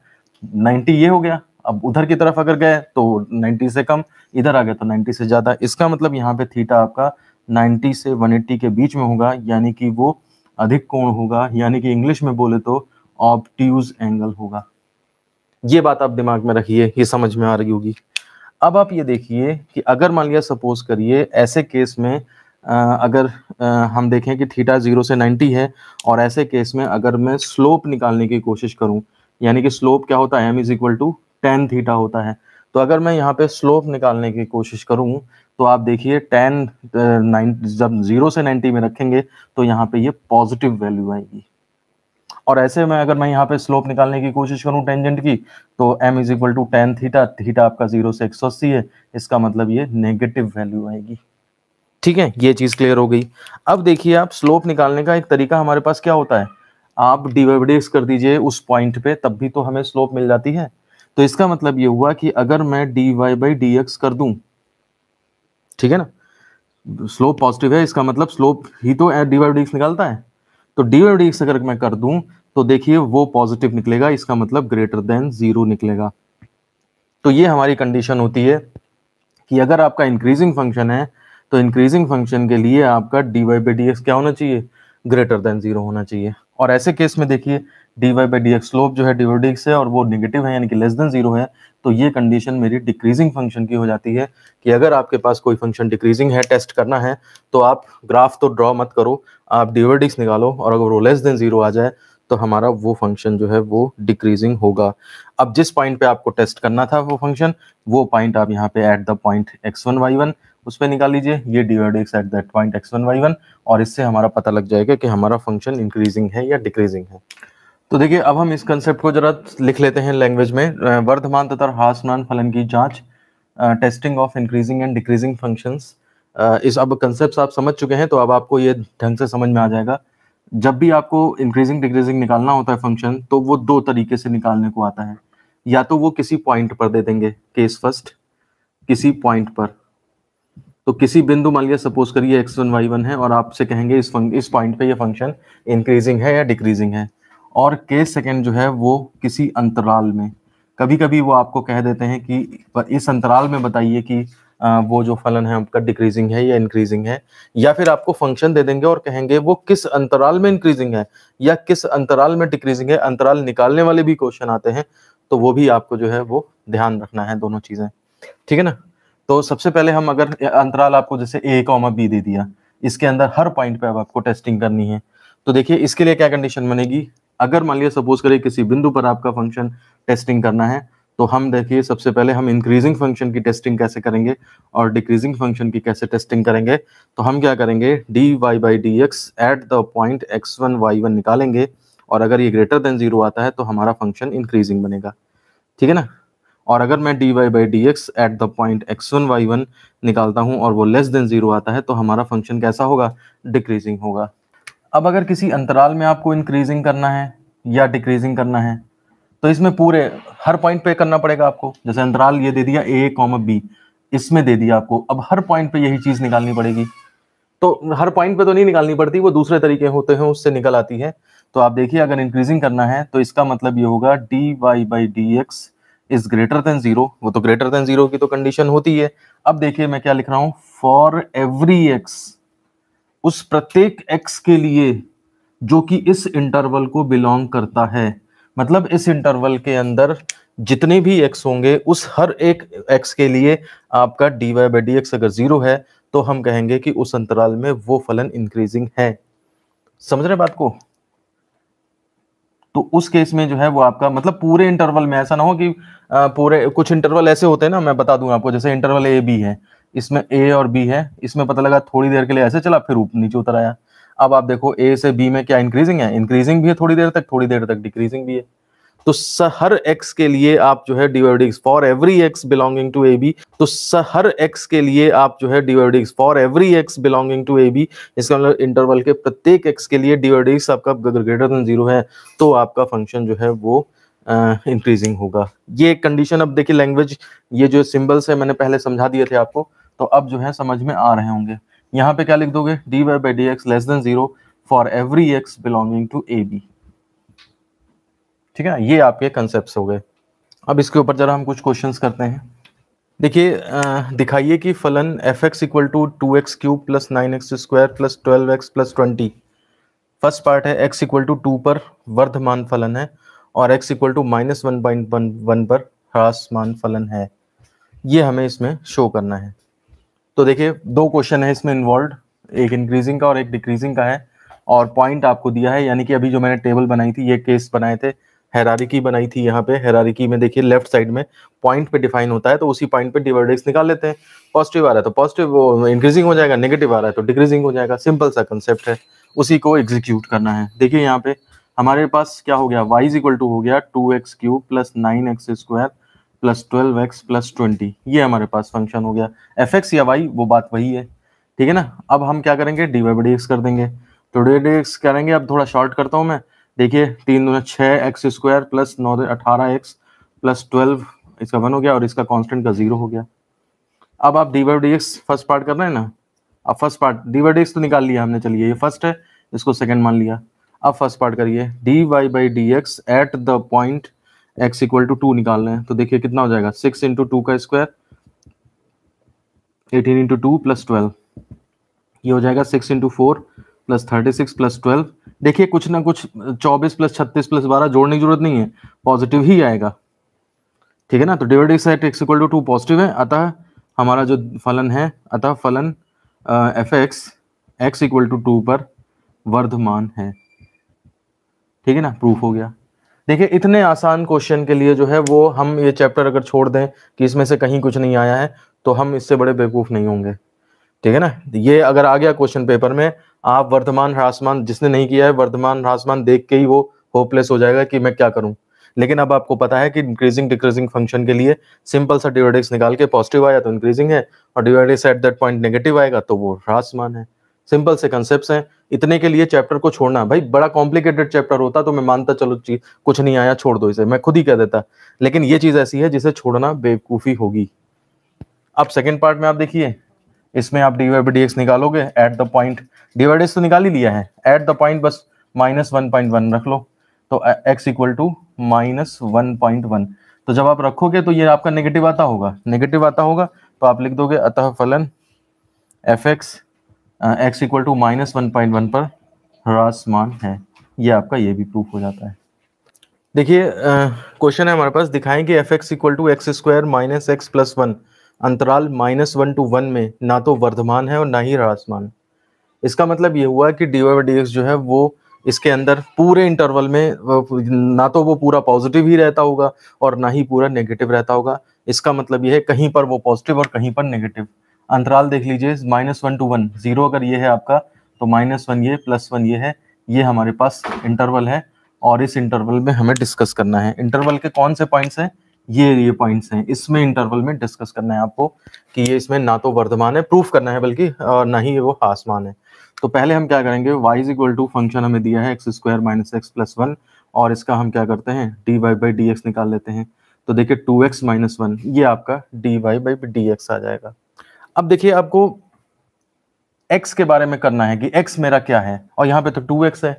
90 ये हो गया अब उधर की तरफ अगर गए तो 90 से कम इधर आ गए तो 90 से ज्यादा इसका मतलब यहाँ पे थीटा आपका 90 से 180 के बीच में होगा यानी कि वो अधिक कोण होगा यानी कि इंग्लिश में बोले तो ऑप्ट्यूज एंगल होगा ये बात आप दिमाग में रखिए ये समझ में आ रही होगी अब आप ये देखिए कि अगर मान लिया सपोज करिए ऐसे केस में आ, अगर आ, हम देखें कि थीटा जीरो से नाइन्टी है और ऐसे केस में अगर मैं स्लोप निकालने की कोशिश करूं यानी कि स्लोप क्या होता है m is equal to tan theta होता है तो अगर मैं यहाँ पे स्लोप निकालने की कोशिश करूँ तो आप देखिए टेन नाइन जब जीरो से नाइन्टी में रखेंगे तो यहाँ पे ये पॉजिटिव वैल्यू आएगी और ऐसे में अगर मैं यहाँ पे स्लोप निकालने की कोशिश करूँ टेंजेंट की तो m is equal to tan theta theta आपका जीरो से एक सौ अस्सी है इसका मतलब ये नेगेटिव वैल्यू आएगी ठीक है ये चीज क्लियर हो गई अब देखिए आप स्लोप निकालने का एक तरीका हमारे पास क्या होता है आप डिवाइडेक्स कर दीजिए उस पॉइंट पे तब भी तो हमें स्लोप मिल जाती है तो इसका मतलब ये हुआ कि अगर मैं d y by d x कर दूं ठीक है ना स्लोप पॉजिटिव है इसका मतलब स्लोप ही तो डी वाई डी एक्स निकालता है तो डी वाई डी एक्स अगर मैं कर दूं तो देखिए वो पॉजिटिव निकलेगा इसका मतलब ग्रेटर देन जीरो निकलेगा तो ये हमारी कंडीशन होती है कि अगर आपका इंक्रीजिंग फंक्शन है तो इंक्रीजिंग फंक्शन के लिए आपका d y by d x क्या होना चाहिए ग्रेटर देन जीरो होना चाहिए और ऐसे केस में देखिए d y by d x slope जो है डी डी एक्स है और वो निगेटिव है यानी कि लेस देन जीरो है तो ये कंडीशन मेरी डिक्रीजिंग फंक्शन की हो जाती है कि अगर आपके पास कोई फंक्शन डिक्रीजिंग है टेस्ट करना है तो आप ग्राफ तो ड्रॉ मत करो आप डी वाई डी एक्स निकालो और अगर वो लेस देन जीरो आ जाए तो हमारा वो फंक्शन जो है वो डिक्रीजिंग होगा अब जिस पॉइंट पे आपको टेस्ट करना था वो फंक्शन वो पॉइंट आप यहाँ पे at the point x one y one उस पर निकाल लीजिए ये divide x at that point x one y one और इससे हमारा पता लग जाएगा कि हमारा फंक्शन इंक्रीजिंग है या डिक्रीजिंग है तो देखिए अब हम इस कंसेप्ट को जरा लिख लेते हैं लैंग्वेज में वर्धमान तथा हासमान फलन की जांच testing of increasing and decreasing functions इस अब कंसेप्ट आप समझ चुके हैं तो अब आपको ये ढंग से समझ में आ जाएगा जब भी आपको इंक्रीजिंग डिक्रीजिंग निकालना होता है फंक्शन तो वो दो तरीके से निकालने को आता है या तो वो किसी पॉइंट पर दे देंगे केस फर्स्ट किसी पॉइंट पर तो किसी बिंदु मान लिया सपोज करिए एक्स वन वाई वन है और आपसे कहेंगे इस फंक, इस पॉइंट पे ये फंक्शन इंक्रीजिंग है या डिक्रीजिंग है और के सेकेंड जो है वो किसी अंतराल में कभी कभी वो आपको कह देते हैं कि इस अंतराल में बताइए कि वो जो फलन है आपका डिक्रीजिंग है या इंक्रीजिंग है या फिर आपको फंक्शन दे देंगे और कहेंगे वो किस अंतराल में इंक्रीजिंग है या किस अंतराल में डिक्रीजिंग है अंतराल निकालने वाले भी क्वेश्चन आते हैं तो वो भी आपको जो है वो ध्यान रखना है दोनों चीजें ठीक है ना तो सबसे पहले हम अगर अंतराल आपको जैसे ए कॉमा बी दे दिया इसके अंदर हर पॉइंट पे अब आपको टेस्टिंग करनी है तो देखिए इसके लिए क्या कंडीशन बनेगी अगर मान लिया सपोज करें किसी बिंदु पर आपका फंक्शन टेस्टिंग करना है तो हम देखिए सबसे पहले हम इंक्रीजिंग फंक्शन की टेस्टिंग कैसे करेंगे और डिक्रीजिंग फंक्शन की कैसे टेस्टिंग करेंगे तो हम क्या करेंगे d y by d x at the point x one y one निकालेंगे और अगर ये ग्रेटर देन जीरो आता है तो हमारा फंक्शन इंक्रीजिंग बनेगा ठीक है ना और अगर मैं d y by d x at the point x one y one निकालता हूँ और वो लेस देन जीरो आता है तो हमारा फंक्शन कैसा होगा डिक्रीजिंग होगा अब अगर किसी अंतराल में आपको इंक्रीजिंग करना है या डिक्रीजिंग करना है तो इसमें पूरे हर पॉइंट पे करना पड़ेगा आपको जैसे अंतराल ये दे दिया ए कॉम बी इसमें दे दिया आपको अब हर पॉइंट पे यही चीज़ निकालनी पड़ेगी तो हर पॉइंट पे तो नहीं निकालनी पड़ती वो दूसरे तरीके होते हैं उससे निकल आती है तो आप देखिए अगर इंक्रीजिंग करना है तो इसका मतलब ये होगा d y by d x is greater than zero वो तो ग्रेटर देन जीरो की तो कंडीशन होती है अब देखिए मैं क्या लिख रहा हूँ फॉर एवरी एक्स उस प्रत्येक एक्स के लिए जो कि इस इंटरवल को बिलोंग करता है मतलब इस इंटरवल के अंदर जितने भी एक्स होंगे उस हर एक एक्स के लिए आपका d y by d x अगर जीरो है तो हम कहेंगे कि उस अंतराल में वो फलन इंक्रीजिंग है समझ रहे बात को तो उस केस में जो है वो आपका मतलब पूरे इंटरवल में ऐसा ना हो कि पूरे कुछ इंटरवल ऐसे होते हैं ना मैं बता दूं आपको जैसे इंटरवल ए बी है इसमें ए और बी है इसमें पता लगा थोड़ी देर के लिए ऐसे चला फिर नीचे उतर आया अब आप देखो ए से बी में क्या इंक्रीजिंग है इंक्रीजिंग भी है थोड़ी देर तक थोड़ी देर तक डिक्रीजिंग भी है तो हर एक्स के लिए आप जो है dividing for every x belonging to A B तो हर एक्स के लिए आप जो है dividing for every x belonging to A B इसका मतलब इंटरवल के प्रत्येक एक्स के लिए डिवाइडिंग आपका ग्रेटर देन जीरो है तो आपका फंक्शन जो है वो इंक्रीजिंग uh, होगा ये कंडीशन अब देखिए लैंग्वेज ये जो सिंबल्स है मैंने पहले समझा दिए थे आपको तो अब जो है समझ में आ रहे होंगे यहाँ पे क्या लिख दोगे d y by d x less than zero for every x belonging to A b ठीक है ये आपके कंसेप्ट हो गए अब इसके ऊपर जरा हम कुछ क्वेश्चन करते हैं देखिए दिखाइए कि फलन f x equal to two x cube plus nine x square plus twelve x plus twenty first part है एक्स इक्वल टू टू पर वर्धमान फलन है और x equal to minus one point one one पर ह्रासमान फलन है ये हमें इसमें शो करना है तो देखिए दो क्वेश्चन है इसमें इन्वॉल्व एक इंक्रीजिंग का और एक डिक्रीजिंग का है और पॉइंट आपको दिया है यानी कि अभी जो मैंने टेबल बनाई थी ये केस बनाए थे हेरारिकी बनाई थी यहाँ पे हैरारिकी में देखिए लेफ्ट साइड में पॉइंट पे डिफाइन होता है तो उसी पॉइंट पे डिवर्डेक्स निकाल लेते हैं पॉजिटिव आ रहा है तो पॉजिटिव इंक्रीजिंग हो जाएगा नेगेटिव आ रहा है तो डिक्रीजिंग हो जाएगा सिंपल सा कंसेप्ट है उसी को एग्जीक्यूट करना है देखिए यहाँ पे हमारे पास क्या हो गया वाई इज इक्वल टू हो गया two x cube plus nine x square plus twelve x plus twenty ये हमारे पास फंक्शन हो गया एफ एक्स या वाई वो बात वही है ठीक है ना अब हम क्या करेंगे डी वाई डी एक्स कर देंगे तो डी डी एक्स करेंगे अब थोड़ा शॉर्ट करता हूँ मैं देखिए तीन दो छः एक्स स्क्वायर प्लस नौ अठारह एक्स प्लस ट्वेल्व इसका वन हो गया और इसका कॉन्स्टेंट का जीरो हो गया अब आप d y d x first part कर रहे हैं ना अब first part d y d x तो निकाल लिया हमने चलिए ये फर्स्ट है इसको सेकेंड मान लिया अब फर्स्ट पार्ट करिए d y by d x at the point x equal to two निकालना है तो देखिए कितना हो जाएगा सिक्स इंटू टू का square eighteen into two plus twelve ये हो जाएगा six into four plus thirty six plus twelve देखिए कुछ ना कुछ चौबीस प्लस छत्तीस प्लस बारह जोड़ने की जरूरत नहीं है पॉजिटिव ही आएगा ठीक है ना तो divide set x equal to two positive है अतः हमारा जो फलन है अतः फलन f x x equal to two पर वर्धमान है ठीक है ना प्रूफ हो गया देखिए इतने आसान क्वेश्चन के लिए जो है वो हम ये चैप्टर अगर छोड़ दें कि इसमें से कहीं कुछ नहीं आया है तो हम इससे बड़े बेवकूफ़ नहीं होंगे ठीक है ना ये अगर आ गया क्वेश्चन पेपर में आप वर्धमान ह्रासमान जिसने नहीं किया है वर्धमान ह्रासमान देख के ही वो होपलेस हो जाएगा कि मैं क्या करूं लेकिन अब आपको पता है कि इंक्रीजिंग डिक्रीजिंग फंक्शन के लिए सिंपल सा डिवाइडिक्स निकाल के पॉजिटिव आया तो इंक्रीजिंग है और divide x at that point negative आएगा तो वो ह्रासमान है सिंपल से कंसेप्ट हैं इतने के लिए चैप्टर को छोड़ना भाई बड़ा कॉम्प्लिकेटेड चैप्टर होता तो मैं मानता चलो कुछ नहीं आया छोड़ दो इसे मैं खुद ही कह देता लेकिन ये चीज ऐसी है जिसे छोड़ना बेवकूफी होगी अब सेकेंड पार्ट में आप देखिए इसमें आप डी वाई डी एक्स निकालोगे at the point d y तो निकाल ही लिया है एट द पॉइंट बस माइनस वन पॉइंट वन रख लो तो x equal to minus one point one तो जब आप रखोगे तो ये आपका नेगेटिव आता होगा नेगेटिव आता होगा तो आप लिख दोगे अतः फलन f x x equal to minus one point one पर ह्रासमान है ये आपका ये भी प्रूफ हो जाता है देखिए क्वेश्चन है हमारे पास दिखाएं कि F x equal to x square minus x plus one अंतराल माइनस वन टू वन में ना तो वर्धमान है और ना ही ह्रासमान इसका मतलब ये हुआ कि डी वाई जो है वो इसके अंदर पूरे इंटरवल में ना तो वो पूरा पॉजिटिव ही रहता होगा और ना ही पूरा नेगेटिव रहता होगा इसका मतलब यह है कहीं पर वो पॉजिटिव और कहीं पर नेगेटिव अंतराल देख लीजिए minus one to one zero अगर ये है आपका तो माइनस वन ये प्लस वन ये है ये हमारे पास इंटरवल है और इस इंटरवल में हमें डिस्कस करना है इंटरवल के कौन से पॉइंट्स हैं ये ये पॉइंट्स हैं इसमें इंटरवल में डिस्कस करना है आपको कि ये इसमें ना तो वर्धमान है प्रूफ करना है बल्कि ना ही वो आसमान है तो पहले हम क्या करेंगे y is equal to function हमें दिया है x square minus x plus one और इसका हम क्या करते हैं d y by d x निकाल लेते हैं तो देखिए टू एक्स माइनस वन ये आपका d y by d x आ जाएगा अब देखिए आपको एक्स के बारे में करना है कि एक्स मेरा क्या है और यहाँ पे तो टू एक्स है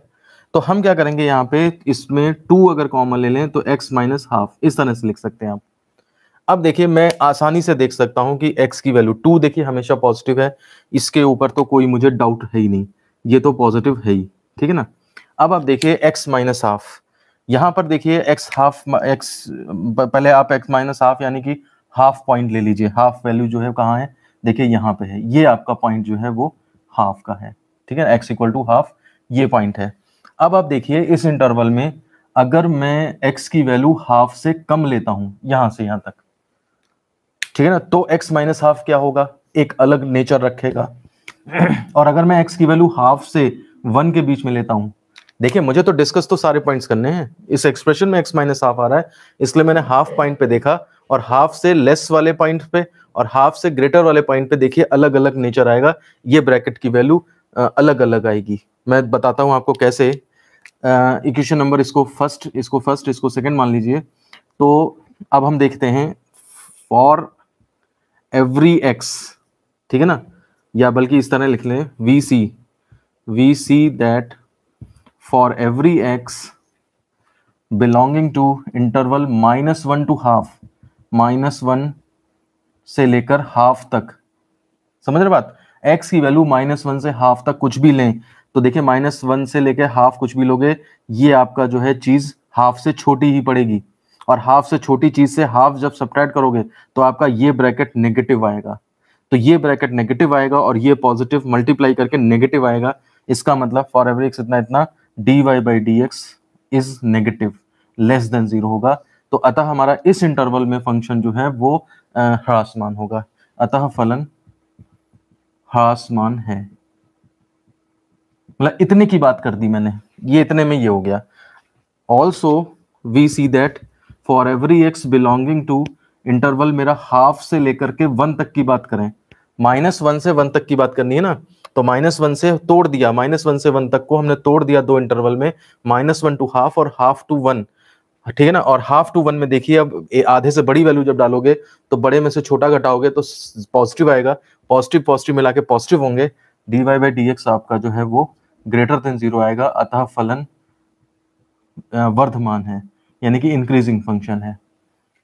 तो हम क्या करेंगे यहाँ पे इसमें टू अगर कॉमन ले लें तो एक्स माइनस हाफ इस तरह से लिख सकते हैं आप अब देखिए मैं आसानी से देख सकता हूँ कि एक्स की वैल्यू टू देखिए हमेशा पॉजिटिव है इसके ऊपर तो कोई मुझे डाउट है ही नहीं ये तो पॉजिटिव है ही ठीक है ना अब आप देखिए एक्स माइनस हाफ यहाँ पर देखिए एक्स हाफ एक्स पहले आप एक्स माइनस हाफ यानी कि हाफ पॉइंट ले लीजिए हाफ वैल्यू जो है कहाँ है देखिए यहाँ पे है ये आपका पॉइंट जो है वो हाफ का है ठीक है एक्स इक्वल टू हाफ ये पॉइंट है अब आप देखिए इस इंटरवल में अगर मैं एक्स की वैल्यू हाफ से कम लेता हूं यहां से यहां तक ठीक है ना तो एक्स माइनस हाफ क्या होगा एक अलग नेचर रखेगा और अगर मैं एक्स की वैल्यू हाफ से वन के बीच में लेता हूं देखिए मुझे तो डिस्कस तो सारे पॉइंट्स करने हैं इस एक्सप्रेशन में एक्स माइनस हाफ आ रहा है इसलिए मैंने हाफ पॉइंट पे देखा और हाफ से लेस वाले पॉइंट पे और हाफ से ग्रेटर वाले पॉइंट पे देखिए अलग अलग नेचर आएगा ये ब्रैकेट की वैल्यू अलग अलग आएगी मैं बताता हूँ आपको कैसे इक्वेशन नंबर इसको फर्स्ट इसको फर्स्ट इसको सेकेंड मान लीजिए तो अब हम देखते हैं फॉर एवरी एक्स ठीक है ना या बल्कि इस तरह लिख लें we see we see that for every x belonging to interval minus one to half minus one से लेकर हाफ तक समझ रहे बात एक्स की वैल्यू माइनस वन से हाफ तक कुछ भी लें तो देखिए माइनस वन से लेकर हाफ कुछ भी लोगे ये आपका जो है चीज हाफ से छोटी ही पड़ेगी और हाफ से छोटी चीज से हाफ जब सब्ट्रैक्ट करोगे तो आपका ये ब्रैकेट नेगेटिव आएगा तो ये ब्रैकेट नेगेटिव आएगा और ये पॉजिटिव मल्टीप्लाई करके नेगेटिव आएगा इसका मतलब फॉर एवरी एक्स इतना इतना d y by d x is negative less than zero होगा तो अतः हमारा इस इंटरवल में फंक्शन जो है वो ह्रासमान होगा अतः फलन ह्रासमान है मतलब इतने की बात कर दी मैंने ये इतने में ये हो गया also we see that for every x belonging to interval मेरा हाफ से लेकर के वन तक की बात करें माइनस वन से वन तक की बात करनी है ना तो माइनस वन से तोड़ दिया माइनस वन से वन तक को हमने तोड़ दिया दो इंटरवल में माइनस वन टू हाफ और हाफ टू वन ठीक है ना और हाफ टू वन में देखिए अब आधे से बड़ी वैल्यू जब डालोगे तो बड़े में से छोटा घटाओगे तो पॉजिटिव आएगा पॉजिटिव पॉजिटिव मिला के पॉजिटिव होंगे d y by d x आपका जो है वो ग्रेटर देन जीरो आएगा अतः फलन वर्धमान है यानी कि इंक्रीजिंग फंक्शन है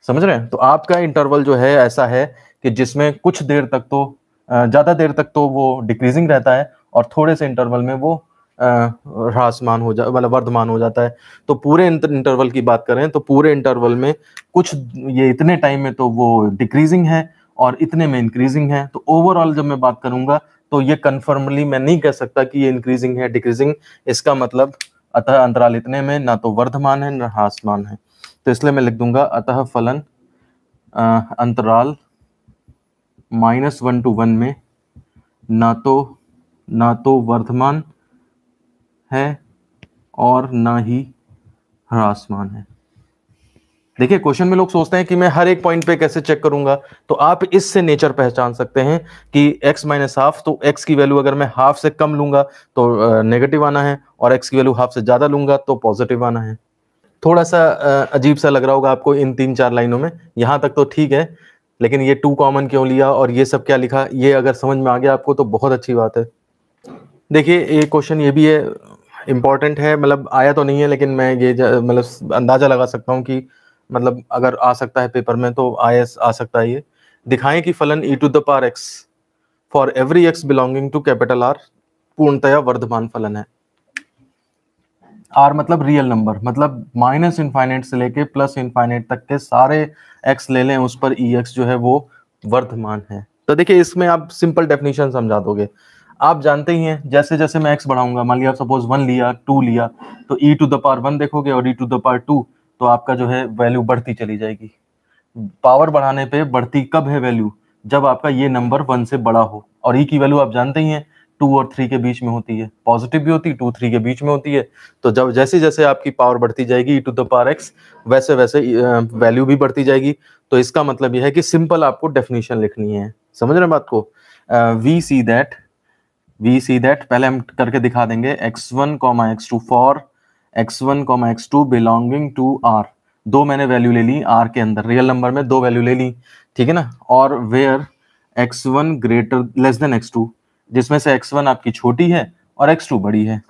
समझ रहे हैं तो आपका इंटरवल जो है ऐसा है कि जिसमें कुछ देर तक तो ज़्यादा देर तक तो वो डिक्रीजिंग रहता है और थोड़े से इंटरवल में वो ह्रासमान हो जा मतलब वर्धमान हो जाता है तो पूरे इंटरवल की बात करें तो पूरे इंटरवल में कुछ ये इतने टाइम में तो वो डिक्रीजिंग है और इतने में इंक्रीजिंग है तो ओवरऑल जब मैं बात करूंगा तो ये कन्फर्मली मैं नहीं कह सकता कि ये इंक्रीजिंग है डिक्रीजिंग इसका मतलब अतः अंतराल इतने में ना तो वर्धमान है ना ह्रासमान है तो इसलिए मैं लिख दूंगा अतः फलन अंतराल माइनस वन टू वन में ना तो ना तो वर्धमान है और ना ही आसमान है देखिए क्वेश्चन में लोग सोचते हैं कि मैं हर एक पॉइंट पे कैसे चेक करूंगा तो आप इससे नेचर पहचान सकते हैं कि x माइनस हाफ तो x की वैल्यू अगर मैं हाफ से कम लूंगा तो नेगेटिव आना है और x की वैल्यू हाफ से ज्यादा लूंगा तो पॉजिटिव आना है थोड़ा सा अजीब सा लग रहा होगा आपको इन तीन चार लाइनों में यहां तक तो ठीक है लेकिन ये टू कॉमन क्यों लिया और ये सब क्या लिखा ये अगर समझ में आ गया आपको तो बहुत अच्छी बात है देखिए ये क्वेश्चन ये भी है इम्पोर्टेंट है मतलब आया तो नहीं है लेकिन मैं ये मतलब अंदाज़ा लगा सकता हूँ कि मतलब अगर आ सकता है पेपर में तो आई आ सकता है ये दिखाएं कि फलन e to the power x for every x belonging to capital R पूर्णतया वर्धमान फलन है आर मतलब रियल नंबर मतलब माइनस इनफाइनेट से लेके प्लस इनफाइनेट तक के सारे एक्स ले लें उस पर ई e एक्स जो है वो वर्धमान है तो देखिए इसमें आप सिंपल डेफिनेशन समझा दोगे आप जानते ही हैं जैसे जैसे मैं एक्स बढ़ाऊंगा मान लिया सपोज वन लिया टू लिया तो e to the power one देखोगे और e to the power two तो आपका जो है वैल्यू बढ़ती चली जाएगी पावर बढ़ाने पे बढ़ती कब है वैल्यू जब आपका ये नंबर वन से बड़ा हो और ई e की वैल्यू आप जानते ही हैं टू और थ्री के बीच में होती है पॉजिटिव भी होती है टू थ्री के बीच में होती है तो जब जैसे जैसे आपकी पावर बढ़ती जाएगी e to the power x वैसे वैसे वैल्यू भी बढ़ती जाएगी तो इसका मतलब यह है कि सिंपल आपको डेफिनेशन लिखनी है समझ रहे बात को we see that we see that पहले हम करके दिखा देंगे x one comma x two for x one comma x two belonging to R दो मैंने वैल्यू ले ली आर के अंदर रियल नंबर में दो वैल्यू ले ली ठीक है ना और where x one greater less than x two जिसमें से एक्स वन आपकी छोटी है और एक्स टू बड़ी है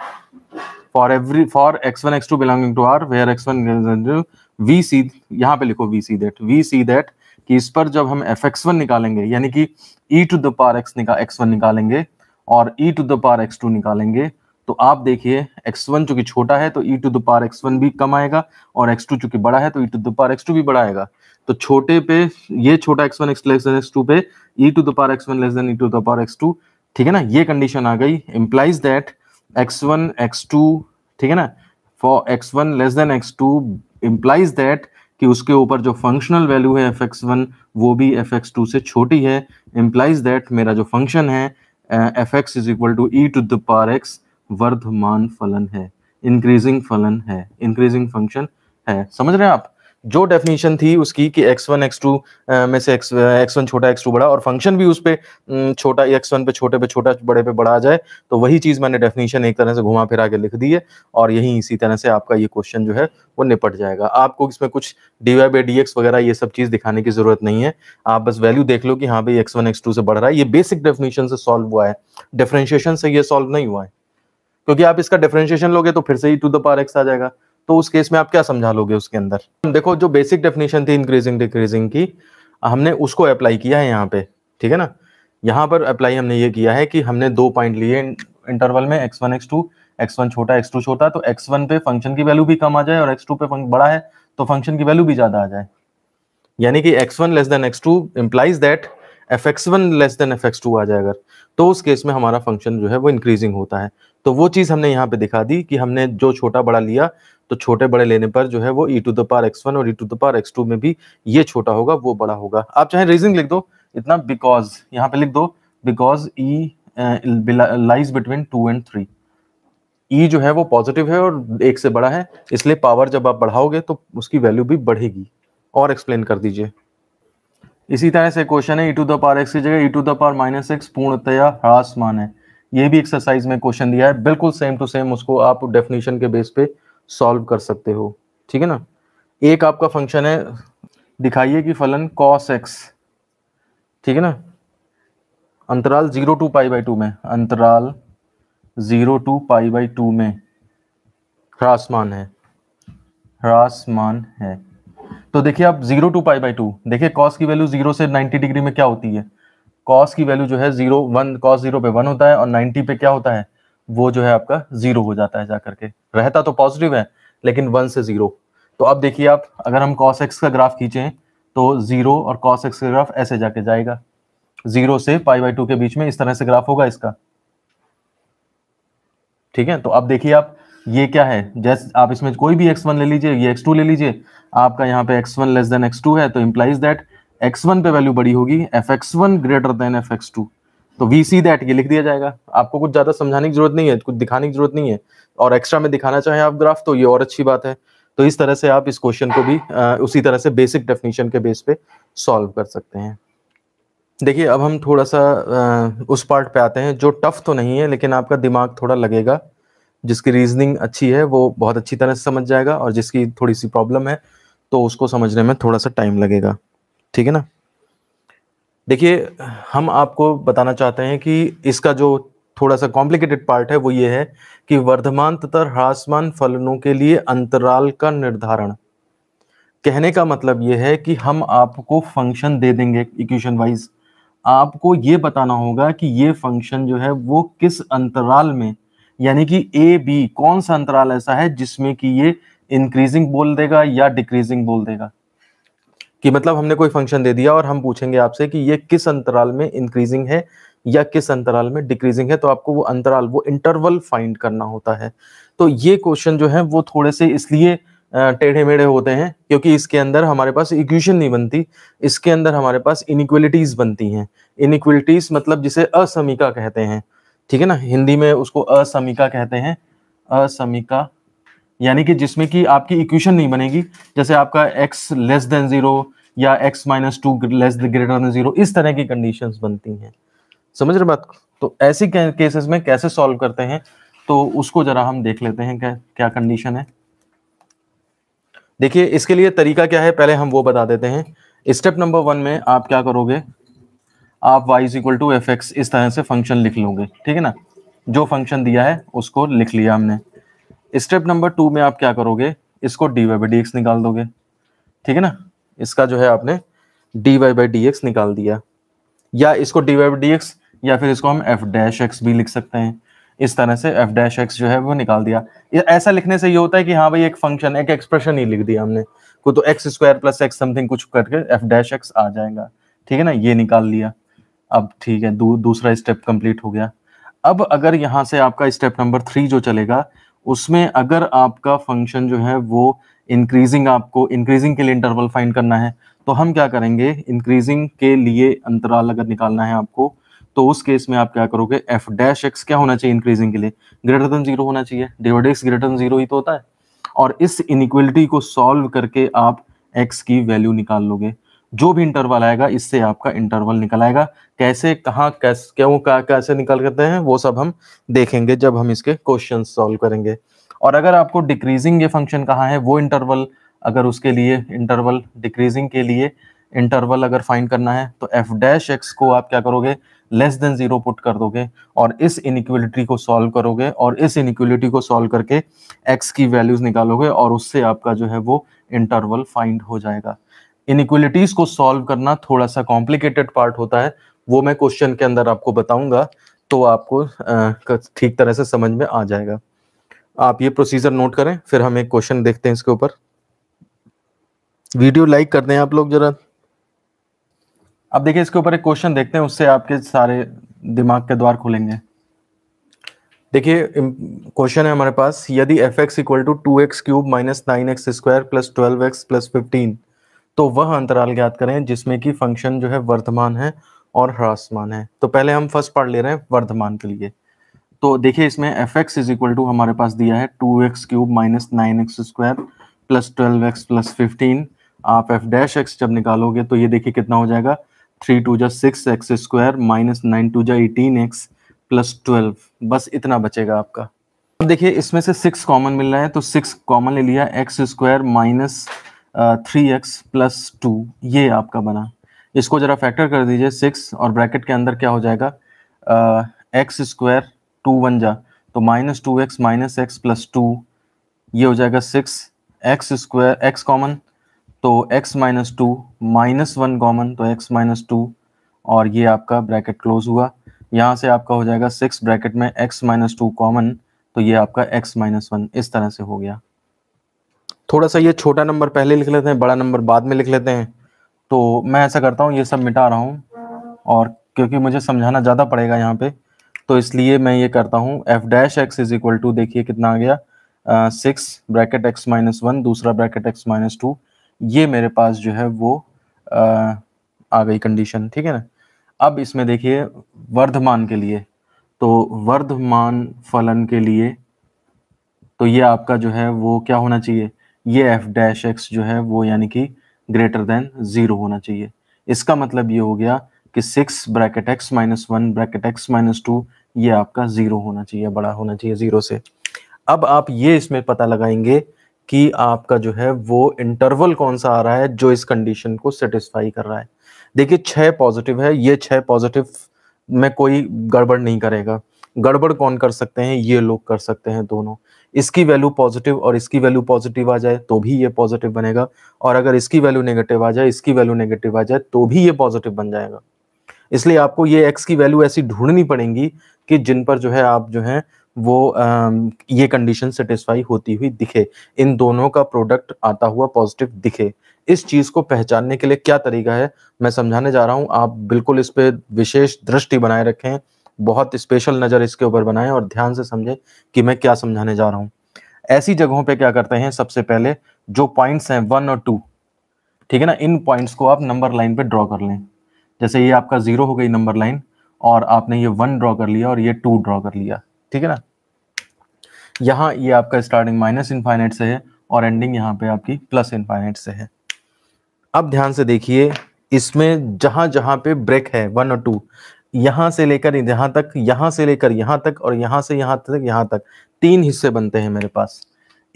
for every for x one x two belonging to R where x one we see यहाँ पे लिखो we see that we see that कि इस पर जब हम एफ एक्स वन निकालेंगे यानी कि e to the power x निका एक्स वन निकालेंगे और e to the par x2 निकालेंगे तो आप देखिए x1 वन चूंकि छोटा है तो e to the par x1 भी कम आएगा और x2 टू चूंकि बड़ा है तो e to the par x2 भी बड़ा आएगा तो छोटे पे ये छोटा x1 one x less than two पे e to the power one less than e to the power two ठीक है ना ये कंडीशन आ गई इम्प्लाइज दैट एक्स x2 ठीक है ना for x one less than x two implies that कि उसके ऊपर जो फंक्शनल वैल्यू है एफ एक्स वन वो भी एफ एक्स टू से छोटी है इम्प्लाइज दैट मेरा जो फंक्शन है F x is equal to e to the x वर्धमान फलन है इंक्रीजिंग फलन है इंक्रीजिंग फंक्शन है समझ रहे हैं आप जो डेफिनेशन थी उसकी कि x1 x2 में से x x1 छोटा x2 बड़ा और फंक्शन भी उस पर छोटा x1 पे छोटे पे छोटा बड़े पे बड़ा आ जाए तो वही चीज़ मैंने डेफिनेशन एक तरह से घुमा फिरा के लिख दी है और यही इसी तरह से आपका ये क्वेश्चन जो है वो निपट जाएगा आपको इसमें कुछ d y by d x वगैरह ये सब चीज़ दिखाने की ज़रूरत नहीं है आप बस वैल्यू देख लो कि हाँ भाई एक्स वन एक्स टू से बढ़ रहा है ये बेसिक डेफिनेशन से सॉल्व हुआ है डिफ्रेंशिएशन से ये सॉल्व नहीं हुआ है क्योंकि आप इसका डिफ्रेंशिएशन लोगे तो फिर से ही टू द पार एक्स आ जाएगा तो उस केस में आप क्या समझा लोगे उसके अंदर देखो जो बेसिक डेफिनेशन थी इंक्रीजिंग डिक्रीजिंग की हमने उसको अप्लाई किया है यहाँ पे ठीक है ना यहाँ पर अप्लाई हमने ये किया है कि हमने दो पॉइंट लिए इंटरवल में x1 x2 x1 छोटा x2 छोटा तो x1 पे फंक्शन की वैल्यू भी कम आ जाए और x2 टू पे बड़ा है तो फंक्शन की वैल्यू भी ज्यादा आ जाए यानी कि x1 one less than x two implies that f x one less than f x two आ जाए अगर तो उस केस में हमारा फंक्शन जो है वो इंक्रीजिंग होता है तो वो चीज़ हमने यहाँ पे दिखा दी कि हमने जो छोटा बड़ा लिया तो छोटे बड़े लेने पर जो है वो e to the power x one और e to the power x two में भी ये छोटा होगा वो बड़ा होगा आप चाहे रीजन लिख दो इतना बिकॉज यहाँ पे लिख दो because e lies between two and three e जो है वो पॉजिटिव है और एक से बड़ा है इसलिए पावर जब आप बढ़ाओगे तो उसकी वैल्यू भी बढ़ेगी और एक्सप्लेन कर दीजिए इसी तरह से क्वेश्चन है e to the power x की जगह e to the power minus x पूर्णतया ह्रासमान है ये भी एक्सरसाइज में क्वेश्चन दिया है बिल्कुल सेम टू सेम उसको आप डेफिनेशन के बेस पे सॉल्व कर सकते हो ठीक है ना एक आपका फंक्शन है दिखाइए कि फलन कॉस एक्स ठीक है ना अंतराल zero to pi by two में अंतराल zero to pi by two में ह्रासमान है ह्रासमान है तो देखिए आप zero to pi by two देखिए कॉस की वैल्यू जीरो से नाइन्टी डिग्री में क्या होती है कॉस की वैल्यू जो है जीरो वन कॉस जीरो पे वन होता है और नाइन्टी पे क्या होता है वो जो है आपका जीरो हो जाता है जा करके रहता तो पॉजिटिव है लेकिन वन से जीरो तो अब देखिए आप अगर हम कॉस एक्स का ग्राफ खींचें तो जीरो और कॉस एक्स का ग्राफ ऐसे जाके जाएगा जीरो से पाई बाई टू के बीच में इस तरह से ग्राफ होगा इसका ठीक है तो अब देखिए आप ये क्या है जैसे आप इसमें कोई भी एक्स वन ले लीजिए ये एक्स टू ले लीजिए आपका यहाँ पे x one less than x two है तो इम्प्लाइज दैट एक्स वन पे वैल्यू बड़ी होगी f x one greater than f x two तो वी सी दैट ये लिख दिया जाएगा आपको कुछ ज्यादा समझाने की जरूरत नहीं है कुछ दिखाने की जरूरत नहीं है और एक्स्ट्रा में दिखाना चाहें आप ग्राफ तो ये और अच्छी बात है तो इस तरह से आप इस क्वेश्चन को भी आ, उसी तरह से बेसिक डेफिनेशन के बेस पे सॉल्व कर सकते हैं देखिए अब हम थोड़ा सा आ, उस पार्ट पे आते हैं जो टफ तो नहीं है लेकिन आपका दिमाग थोड़ा लगेगा जिसकी रीजनिंग अच्छी है वो बहुत अच्छी तरह से समझ जाएगा और जिसकी थोड़ी सी प्रॉब्लम है तो उसको समझने में थोड़ा सा टाइम लगेगा ठीक है ना देखिए हम आपको बताना चाहते हैं कि इसका जो थोड़ा सा कॉम्प्लिकेटेड पार्ट है वो ये है कि वर्धमान तथा ह्रासमान फलनों के लिए अंतराल का निर्धारण कहने का मतलब ये है कि हम आपको फंक्शन दे देंगे इक्वेशन वाइज आपको ये बताना होगा कि ये फंक्शन जो है वो किस अंतराल में यानी कि ए बी कौन सा अंतराल ऐसा है जिसमें कि ये इंक्रीजिंग बोल देगा या डिक्रीजिंग बोल देगा कि मतलब हमने कोई फंक्शन दे दिया और हम पूछेंगे आपसे कि ये किस अंतराल में इंक्रीजिंग है या किस अंतराल में डिक्रीजिंग है तो आपको वो अंतराल वो इंटरवल फाइंड करना होता है तो ये क्वेश्चन जो है वो थोड़े से इसलिए टेढ़े मेढ़े होते हैं क्योंकि इसके अंदर हमारे पास इक्वेशन नहीं बनती इसके अंदर हमारे पास इनिक्वलिटीज बनती हैं इनिक्वलिटीज मतलब जिसे असमिका कहते हैं ठीक है ना हिंदी में उसको असमिका कहते हैं असमिका यानी कि जिसमें कि आपकी इक्वेशन नहीं बनेगी जैसे आपका एक्स लेस देन जीरो या x minus two less greater than zero इस तरह की कंडीशंस बनती हैं समझ रहे बात तो ऐसी केसेस में कैसे सॉल्व करते हैं तो उसको जरा हम देख लेते हैं क्या क्या कंडीशन है देखिए इसके लिए तरीका क्या है पहले हम वो बता देते हैं स्टेप नंबर वन में आप क्या करोगे आप y is equal to f x इस तरह से फंक्शन लिख लोगे ठीक है ना जो फंक्शन दिया है उसको लिख लिया हमने स्टेप नंबर टू में आप क्या करोगे इसको d y by d x निकाल दोगे ठीक है ना इसका जो है आपने d y by d x निकाल दिया या इसको d y by d x या फिर इसको हम एफ डैश एक्स भी लिख सकते हैं इस तरह से एफ डैश एक्स जो है वो निकाल दिया ऐसा लिखने से ये होता है कि हाँ भाई एक फंक्शन एक एक्सप्रेशन ही लिख दिया हमने को तो x square plus x something कुछ करके एफ डैश एक्स आ जाएगा ठीक है ना ये निकाल लिया अब ठीक है दू, दूसरा स्टेप कंप्लीट हो गया अब अगर यहाँ से आपका स्टेप नंबर थ्री जो चलेगा उसमें अगर आपका फंक्शन जो है वो इंक्रीजिंग आपको इंक्रीजिंग के लिए इंटरवल फाइंड करना है तो हम क्या करेंगे इंक्रीजिंग के लिए अंतराल अगर निकालना है आपको तो उस केस में आप क्या करोगे एफ डैश एक्स क्या होना चाहिए इंक्रीजिंग के लिए ग्रेटर देन जीरो होना चाहिए divide x greater than zero ही तो होता है और इस इनिक्वलिटी को सॉल्व करके आप एक्स की वैल्यू निकाल लोगे जो भी इंटरवल आएगा इससे आपका इंटरवल निकल आएगा कैसे कहाँ कैस क्यों कहा कैसे निकल करते हैं वो सब हम देखेंगे जब हम इसके क्वेश्चन सॉल्व करेंगे और अगर आपको डिक्रीजिंग ये फंक्शन कहाँ है वो इंटरवल अगर उसके लिए इंटरवल डिक्रीजिंग के लिए इंटरवल अगर फाइंड करना है तो एफ डैश एक्स को आप क्या करोगे लेस देन जीरो पुट कर दोगे और इस इनिक्वलिटी को सॉल्व करोगे और इस इनिक्वलिटी को सॉल्व करके एक्स की वैल्यूज निकालोगे और उससे आपका जो है वो इंटरवल फाइंड हो जाएगा इनक्वलिटीज को सॉल्व करना थोड़ा सा कॉम्प्लिकेटेड पार्ट होता है वो मैं क्वेश्चन के अंदर आपको बताऊंगा तो आपको ठीक तरह से समझ में आ जाएगा आप ये प्रोसीजर नोट करें फिर हम एक क्वेश्चन देखते हैं इसके ऊपर वीडियो लाइक कर दें आप लोग जरा अब देखिए इसके ऊपर एक क्वेश्चन देखते हैं उससे आपके सारे दिमाग के द्वार खुलेंगे देखिए क्वेश्चन है हमारे पास यदि f x equal to two x cube minus nine x square plus twelve x plus fifteen तो वह अंतराल ज्ञात करें जिसमें कि फंक्शन जो है वर्धमान है और ह्रासमान है तो पहले हम फर्स्ट पार्ट ले रहे हैं वर्धमान के लिए तो देखिए इसमें f x is equal to हमारे पास दिया है two x cube minus nine x square plus twelve x plus fifteen आप एफ डैश एक्स जब निकालोगे तो ये देखिए कितना हो जाएगा थ्री टू जा six x square minus nine two जा एटीन एक्स प्लस ट्वेल्व बस इतना बचेगा आपका अब देखिए इसमें से सिक्स कॉमन मिल रहा है तो सिक्स कॉमन ले लिया x square minus three x plus two ये आपका बना इसको ज़रा फैक्टर कर दीजिए सिक्स और ब्रैकेट के अंदर क्या हो जाएगा एक्स स्क्वायर टू वन जा तो minus two x minus x plus two ये हो जाएगा six x square x common तो x minus two minus one common तो एक्स माइनस टू और ये आपका ब्रैकेट क्लोज हुआ यहाँ से आपका हो जाएगा सिक्स ब्रैकेट में एक्स माइनस टू कॉमन तो ये आपका एक्स माइनस वन इस तरह से हो गया थोड़ा सा ये छोटा नंबर पहले लिख लेते हैं बड़ा नंबर बाद में लिख लेते हैं तो मैं ऐसा करता हूँ ये सब मिटा रहा हूँ और क्योंकि मुझे समझाना ज़्यादा पड़ेगा यहाँ पे तो इसलिए मैं ये करता हूँ f dash x is equal to देखिए कितना आ गया six bracket x minus one दूसरा ब्रैकेट एक्स माइनस टू ये मेरे पास जो है वो आ, आ गई कंडीशन ठीक है ना अब इसमें देखिए वर्धमान के लिए तो वर्धमान फलन के लिए तो ये आपका जो है वो क्या होना चाहिए ये एफ डैश एक्स जो है वो यानी कि ग्रेटर देन जीरो होना चाहिए इसका मतलब ये हो गया कि six bracket x minus one bracket x minus two ये आपका जीरो होना चाहिए बड़ा होना चाहिए जीरो से अब आप ये इसमें पता लगाएंगे कि आपका जो है वो इंटरवल कौन सा आ रहा है जो इस कंडीशन को सेटिस्फाई कर रहा है देखिए छः पॉजिटिव है ये छः पॉजिटिव में कोई गड़बड़ नहीं करेगा गड़बड़ कौन कर सकते हैं ये लोग कर सकते हैं दोनों इसकी वैल्यू पॉजिटिव और इसकी वैल्यू पॉजिटिव आ जाए तो भी ये पॉजिटिव बनेगा और अगर इसकी वैल्यू नेगेटिव आ जाए इसकी वैल्यू नेगेटिव आ जाए तो भी ये पॉजिटिव बन जाएगा इसलिए आपको ये एक्स की वैल्यू ऐसी ढूंढनी पड़ेगी कि जिन पर जो है आप जो है वो आ, ये कंडीशन सेटिस्फाई होती हुई दिखे इन दोनों का प्रोडक्ट आता हुआ पॉजिटिव दिखे इस चीज को पहचानने के लिए क्या तरीका है मैं समझाने जा रहा हूं आप बिल्कुल इस पर विशेष दृष्टि बनाए रखें बहुत स्पेशल नज़र इसके ऊपर बनाएं और ध्यान से समझें कि मैं क्या समझाने जा रहा हूं ऐसी जगहों पे क्या करते हैं सबसे पहले जो पॉइंट्स हैं वन और टू ठीक है ना इन पॉइंट्स को आप नंबर लाइन पे ड्रॉ कर लें जैसे ये आपका जीरो हो गई नंबर लाइन और आपने ये वन ड्रॉ कर लिया और ये टू ड्रॉ कर लिया ठीक है ना यहाँ ये आपका स्टार्टिंग माइनस इनफाइनाइट से है और एंडिंग यहाँ पे आपकी प्लस इनफाइनाइट से है अब ध्यान से देखिए इसमें जहां जहां पे ब्रेक है वन और टू यहां से लेकर यहां तक यहां से लेकर यहां तक और यहां से यहां तक यहां तक तीन हिस्से बनते हैं मेरे पास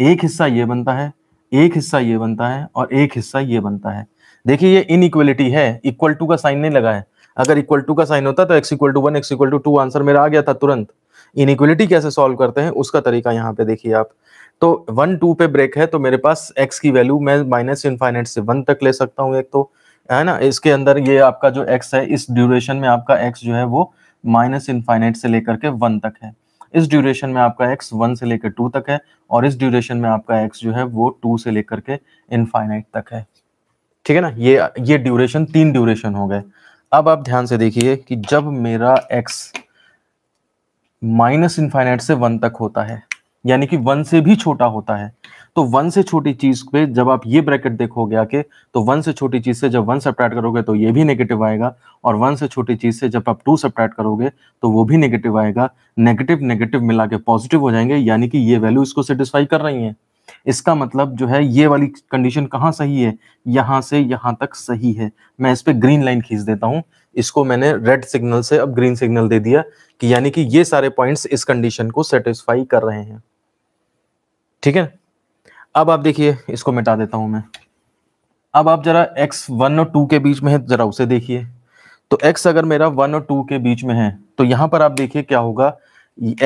एक हिस्सा ये बनता है एक हिस्सा ये बनता है और एक हिस्सा ये बनता है देखिए ये इनइक्वलिटी है इक्वल टू का साइन नहीं लगा है अगर इक्वल टू का साइन होता तो x equal to one x equal to two answer मेरा आ गया था तुरंत इनइक्वलिटी कैसे सॉल्व करते हैं उसका तरीका यहाँ पे देखिए आप तो वन टू पे ब्रेक है तो मेरे पास एक्स की वैल्यू मैं माइनस इनफाइनेट से वन तक ले सकता हूँ एक तो है ना इसके अंदर ये आपका जो एक्स है इस ड्यूरेशन में आपका एक्स जो है वो माइनस इनफाइनाइट से लेकर के वन तक है इस ड्यूरेशन में आपका एक्स वन से लेकर टू तक है और इस ड्यूरेशन में आपका एक्स जो है वो टू से लेकर के इनफाइनाइट तक है ठीक है ना ये ये ड्यूरेशन तीन ड्यूरेशन हो गए अब आप ध्यान से देखिए कि जब मेरा एक्स माइनस इनफाइनाइट से वन तक होता है यानी कि वन से भी छोटा होता है तो वन से छोटी चीज पे जब आप ये ब्रैकेट देखोगे आके तो वन से छोटी चीज से जब वन सब्ट्रैक्ट करोगे तो ये भी नेगेटिव आएगा और वन से छोटी चीज से जब आप टू सब्ट्रैक्ट करोगे तो वो भी नेगेटिव आएगा नेगेटिव नेगेटिव मिला के पॉजिटिव हो जाएंगे यानी कि ये वैल्यू इसको सेटिस्फाई कर रही है इसका मतलब जो है ये वाली कंडीशन कहाँ सही है यहाँ से यहाँ तक सही है मैं इस पर ग्रीन लाइन खींच देता हूँ इसको मैंने रेड सिग्नल से अब ग्रीन सिग्नल दे दिया कि यानी कि ये सारे पॉइंट्स इस कंडीशन को सेटिस्फाई कर रहे हैं ठीक है अब आप देखिए इसको मिटा देता हूं मैं अब आप जरा एक्स वन और टू के बीच में है जरा उसे देखिए तो एक्स अगर मेरा वन और टू के बीच में है तो यहां पर आप देखिए क्या होगा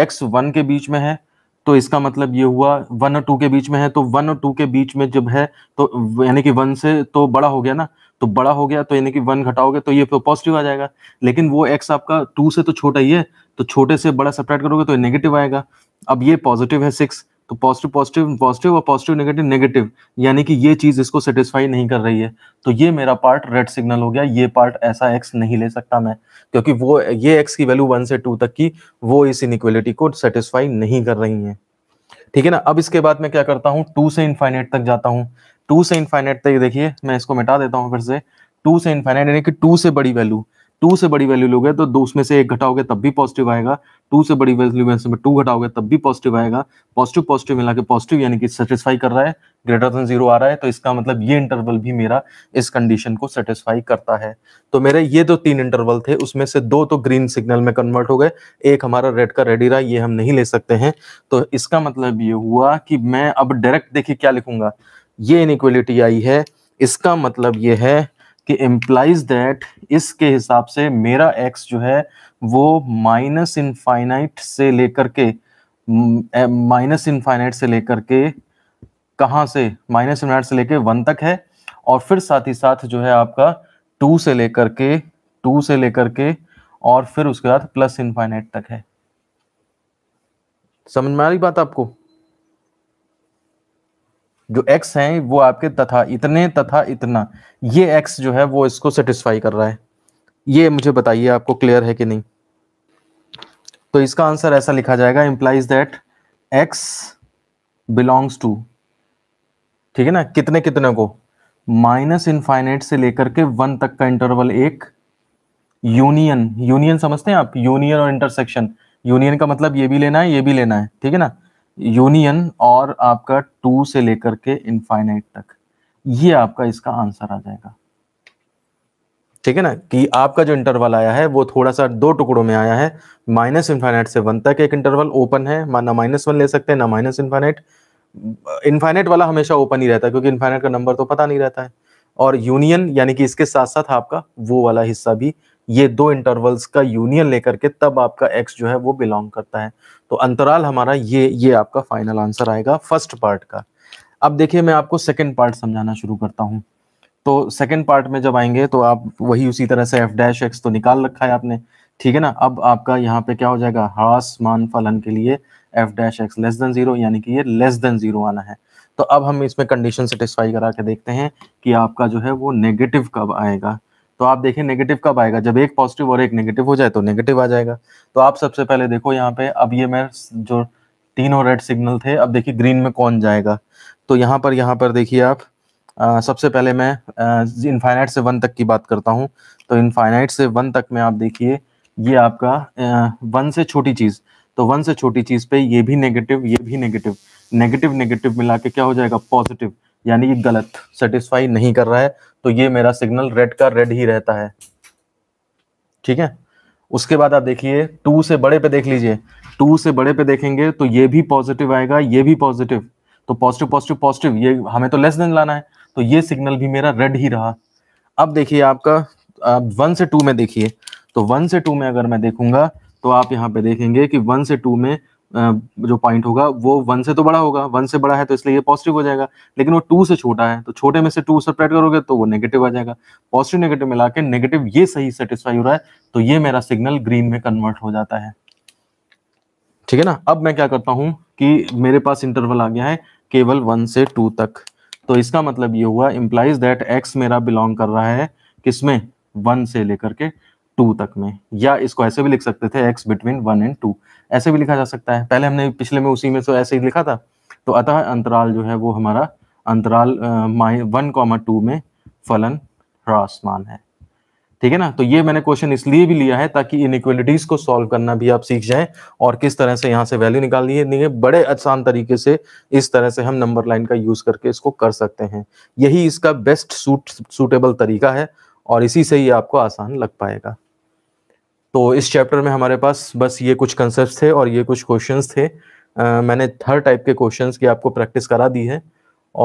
एक्स वन के बीच में है तो इसका मतलब ये हुआ वन और टू के बीच में है तो वन और टू के बीच में जब है तो यानी कि वन से तो बड़ा हो गया ना तो बड़ा हो गया तो यानी कि वन घटाओगे तो ये पॉजिटिव आ जाएगा लेकिन वो एक्स आपका टू से तो छोटा ही है तो छोटे से बड़ा सेपरेट करोगे तो नेगेटिव आएगा अब ये पॉजिटिव है सिक्स तो पॉजिटिव पॉजिटिव पॉजिटिव और पॉजिटिव नेगेटिव नेगेटिव यानी कि ये चीज़ इसको सेटिस्फाई नहीं कर रही है तो ये मेरा पार्ट रेड सिग्नल हो गया ये पार्ट ऐसा एक्स नहीं ले सकता मैं क्योंकि वो ये एक्स की वैल्यू वन से टू तक की वो इस इनिक्वलिटी को सेटिस्फाई नहीं कर रही है ठीक है ना अब इसके बाद मैं क्या करता हूँ टू से इनफाइनाइट तक जाता हूँ टू से इनफाइनाइट तक देखिए मैं इसको मिटा देता हूँ फिर से टू से इनफाइनाइट यानी कि टू से बड़ी वैल्यू टू से बड़ी वैल्यू लोगे तो दो उसमें से एक घटाओगे तब भी पॉजिटिव आएगा टू से बड़ी वैल्यू में से टू घटाओगे तब भी पॉजिटिव आएगा पॉजिटिव पॉजिटिव मिला के पॉजिटिव यानी कि सेटिस्फाई कर रहा है ग्रेटर देन जीरो आ रहा है तो इसका मतलब ये इंटरवल भी मेरा इस कंडीशन को सेटिस्फाई करता है तो मेरे ये जो तो तीन इंटरवल थे उसमें से दो तो ग्रीन सिग्नल में कन्वर्ट हो गए एक हमारा रेड का रेडी रहा ये हम नहीं ले सकते हैं तो इसका मतलब ये हुआ कि मैं अब डायरेक्ट देखिए क्या लिखूंगा ये इनक्वलिटी आई है इसका मतलब ये है कि एम्प्लाइज दैट इसके हिसाब से मेरा एक्स जो है वो माइनस इनफाइनाइट से लेकर के माइनस इनफाइनाइट से लेकर के कहाँ से माइनस इनफाइनाइट से लेकर वन तक है और फिर साथ ही साथ जो है आपका टू से लेकर के टू से लेकर के और फिर उसके बाद प्लस इनफाइनाइट तक है समझ में आ रही बात आपको जो एक्स है वो आपके तथा इतने तथा इतना ये एक्स जो है वो इसको सेटिस्फाई कर रहा है ये मुझे बताइए आपको क्लियर है कि नहीं तो इसका आंसर ऐसा लिखा जाएगा implies that x belongs to ठीक है ना कितने कितने को माइनस इनफाइनेट से लेकर के वन तक का इंटरवल एक यूनियन यूनियन समझते हैं आप यूनियन और इंटरसेक्शन यूनियन का मतलब ये भी लेना है ये भी लेना है ठीक है ना यूनियन और आपका टू से लेकर के इनफाइनाइट तक ये आपका इसका आंसर आ जाएगा ठीक है ना कि आपका जो इंटरवल आया है वो थोड़ा सा दो टुकड़ों में आया है माइनस इन्फाइनाइट से वन तक एक इंटरवल ओपन है ना माइनस वन ले सकते हैं ना माइनस इनफाइनाइट इन्फाइनाइट वाला हमेशा ओपन ही रहता है क्योंकि इन्फाइनाइट का नंबर तो पता नहीं रहता है और यूनियन यानी कि इसके साथ साथ आपका वो वाला हिस्सा भी ये दो इंटरवल्स का यूनियन लेकर के तब आपका एक्स जो है वो बिलोंग करता है तो अंतराल हमारा ये ये आपका फाइनल आंसर आएगा फर्स्ट पार्ट का अब देखिए मैं आपको सेकेंड पार्ट समझाना शुरू करता हूँ तो सेकेंड पार्ट में जब आएंगे तो आप वही उसी तरह से एफ डैश एक्स तो निकाल रखा है आपने ठीक है ना अब आपका यहाँ पे क्या हो जाएगा हास मान फलन के लिए f dash x less than zero यानी कि ये लेस देन जीरो आना है तो अब हम इसमें कंडीशन सेटिस्फाई करा के देखते हैं कि आपका जो है वो नेगेटिव कब आएगा तो आप देखें नेगेटिव कब आएगा जब एक पॉजिटिव और एक नेगेटिव हो जाए तो नेगेटिव आ जाएगा तो आप सबसे पहले देखो यहाँ पे अब ये मैं जो तीनों रेड सिग्नल थे अब देखिए ग्रीन में कौन जाएगा तो यहाँ पर यहाँ पर देखिए आप आ, सबसे पहले मैं इनफाइनाइट से वन तक की बात करता हूँ तो इनफाइनाइट से वन तक में आप देखिए ये आपका आ, वन से छोटी चीज़ तो वन से छोटी चीज़ पे ये भी नेगेटिव ये भी नेगेटिव नेगेटिव नेगेटिव मिला के क्या हो जाएगा पॉजिटिव यानी कि गलत सेटिस्फाई नहीं कर रहा है तो ये मेरा सिग्नल रेड का रेड ही रहता है ठीक है उसके बाद आप देखिए टू से बड़े पे देख लीजिए टू से बड़े पे देखेंगे तो ये भी पॉजिटिव आएगा ये भी पॉजिटिव तो पॉजिटिव पॉजिटिव पॉजिटिव ये हमें तो लेस देन लाना है तो ये सिग्नल भी मेरा रेड ही रहा अब देखिए आपका आप वन से टू में देखिए तो वन से टू में अगर मैं देखूंगा तो आप यहाँ पे देखेंगे कि वन से टू में जो पॉइंट होगा वो वन से तो बड़ा होगा वन से बड़ा है तो इसलिए ये पॉजिटिव हो जाएगा लेकिन वो टू से छोटा है तो छोटे में से टू सप्रेट करोगे तो वो नेगेटिव आ जाएगा पॉजिटिव नेगेटिव मिला के नेगेटिव ये सही सेटिस्फाई हो रहा है तो ये मेरा सिग्नल ग्रीन में कन्वर्ट हो जाता है ठीक है ना अब मैं क्या करता हूँ कि मेरे पास इंटरवल आ गया है केवल वन से टू तक तो इसका मतलब ये हुआ इम्प्लाइज दैट एक्स मेरा बिलोंग कर रहा है किसमें वन से लेकर के टू तक में या इसको ऐसे भी लिख सकते थे x between one and two ऐसे भी लिखा जा सकता है पहले हमने पिछले में उसी में तो ऐसे ही लिखा था तो अतः अंतराल जो है वो हमारा अंतराल माइ वन कॉमा टू में फलन ह्रासमान है ठीक है ना तो ये मैंने क्वेश्चन इसलिए भी लिया है ताकि इक्वलिटीज को सॉल्व करना भी आप सीख जाएं और किस तरह से यहाँ से वैल्यू नहीं है बड़े आसान तरीके से इस तरह से हम नंबर लाइन का यूज करके इसको कर सकते हैं यही इसका बेस्ट सूट सूटेबल तरीका है और इसी से ही आपको आसान लग पाएगा तो इस चैप्टर में हमारे पास बस ये कुछ कंसेप्ट थे और ये कुछ क्वेश्चंस थे आ, मैंने हर टाइप के क्वेश्चंस की आपको प्रैक्टिस करा दी है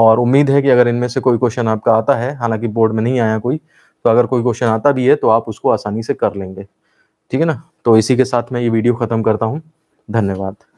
और उम्मीद है कि अगर इनमें से कोई क्वेश्चन आपका आता है हालांकि बोर्ड में नहीं आया कोई तो अगर कोई क्वेश्चन आता भी है तो आप उसको आसानी से कर लेंगे ठीक है ना तो इसी के साथ मैं ये वीडियो ख़त्म करता हूँ धन्यवाद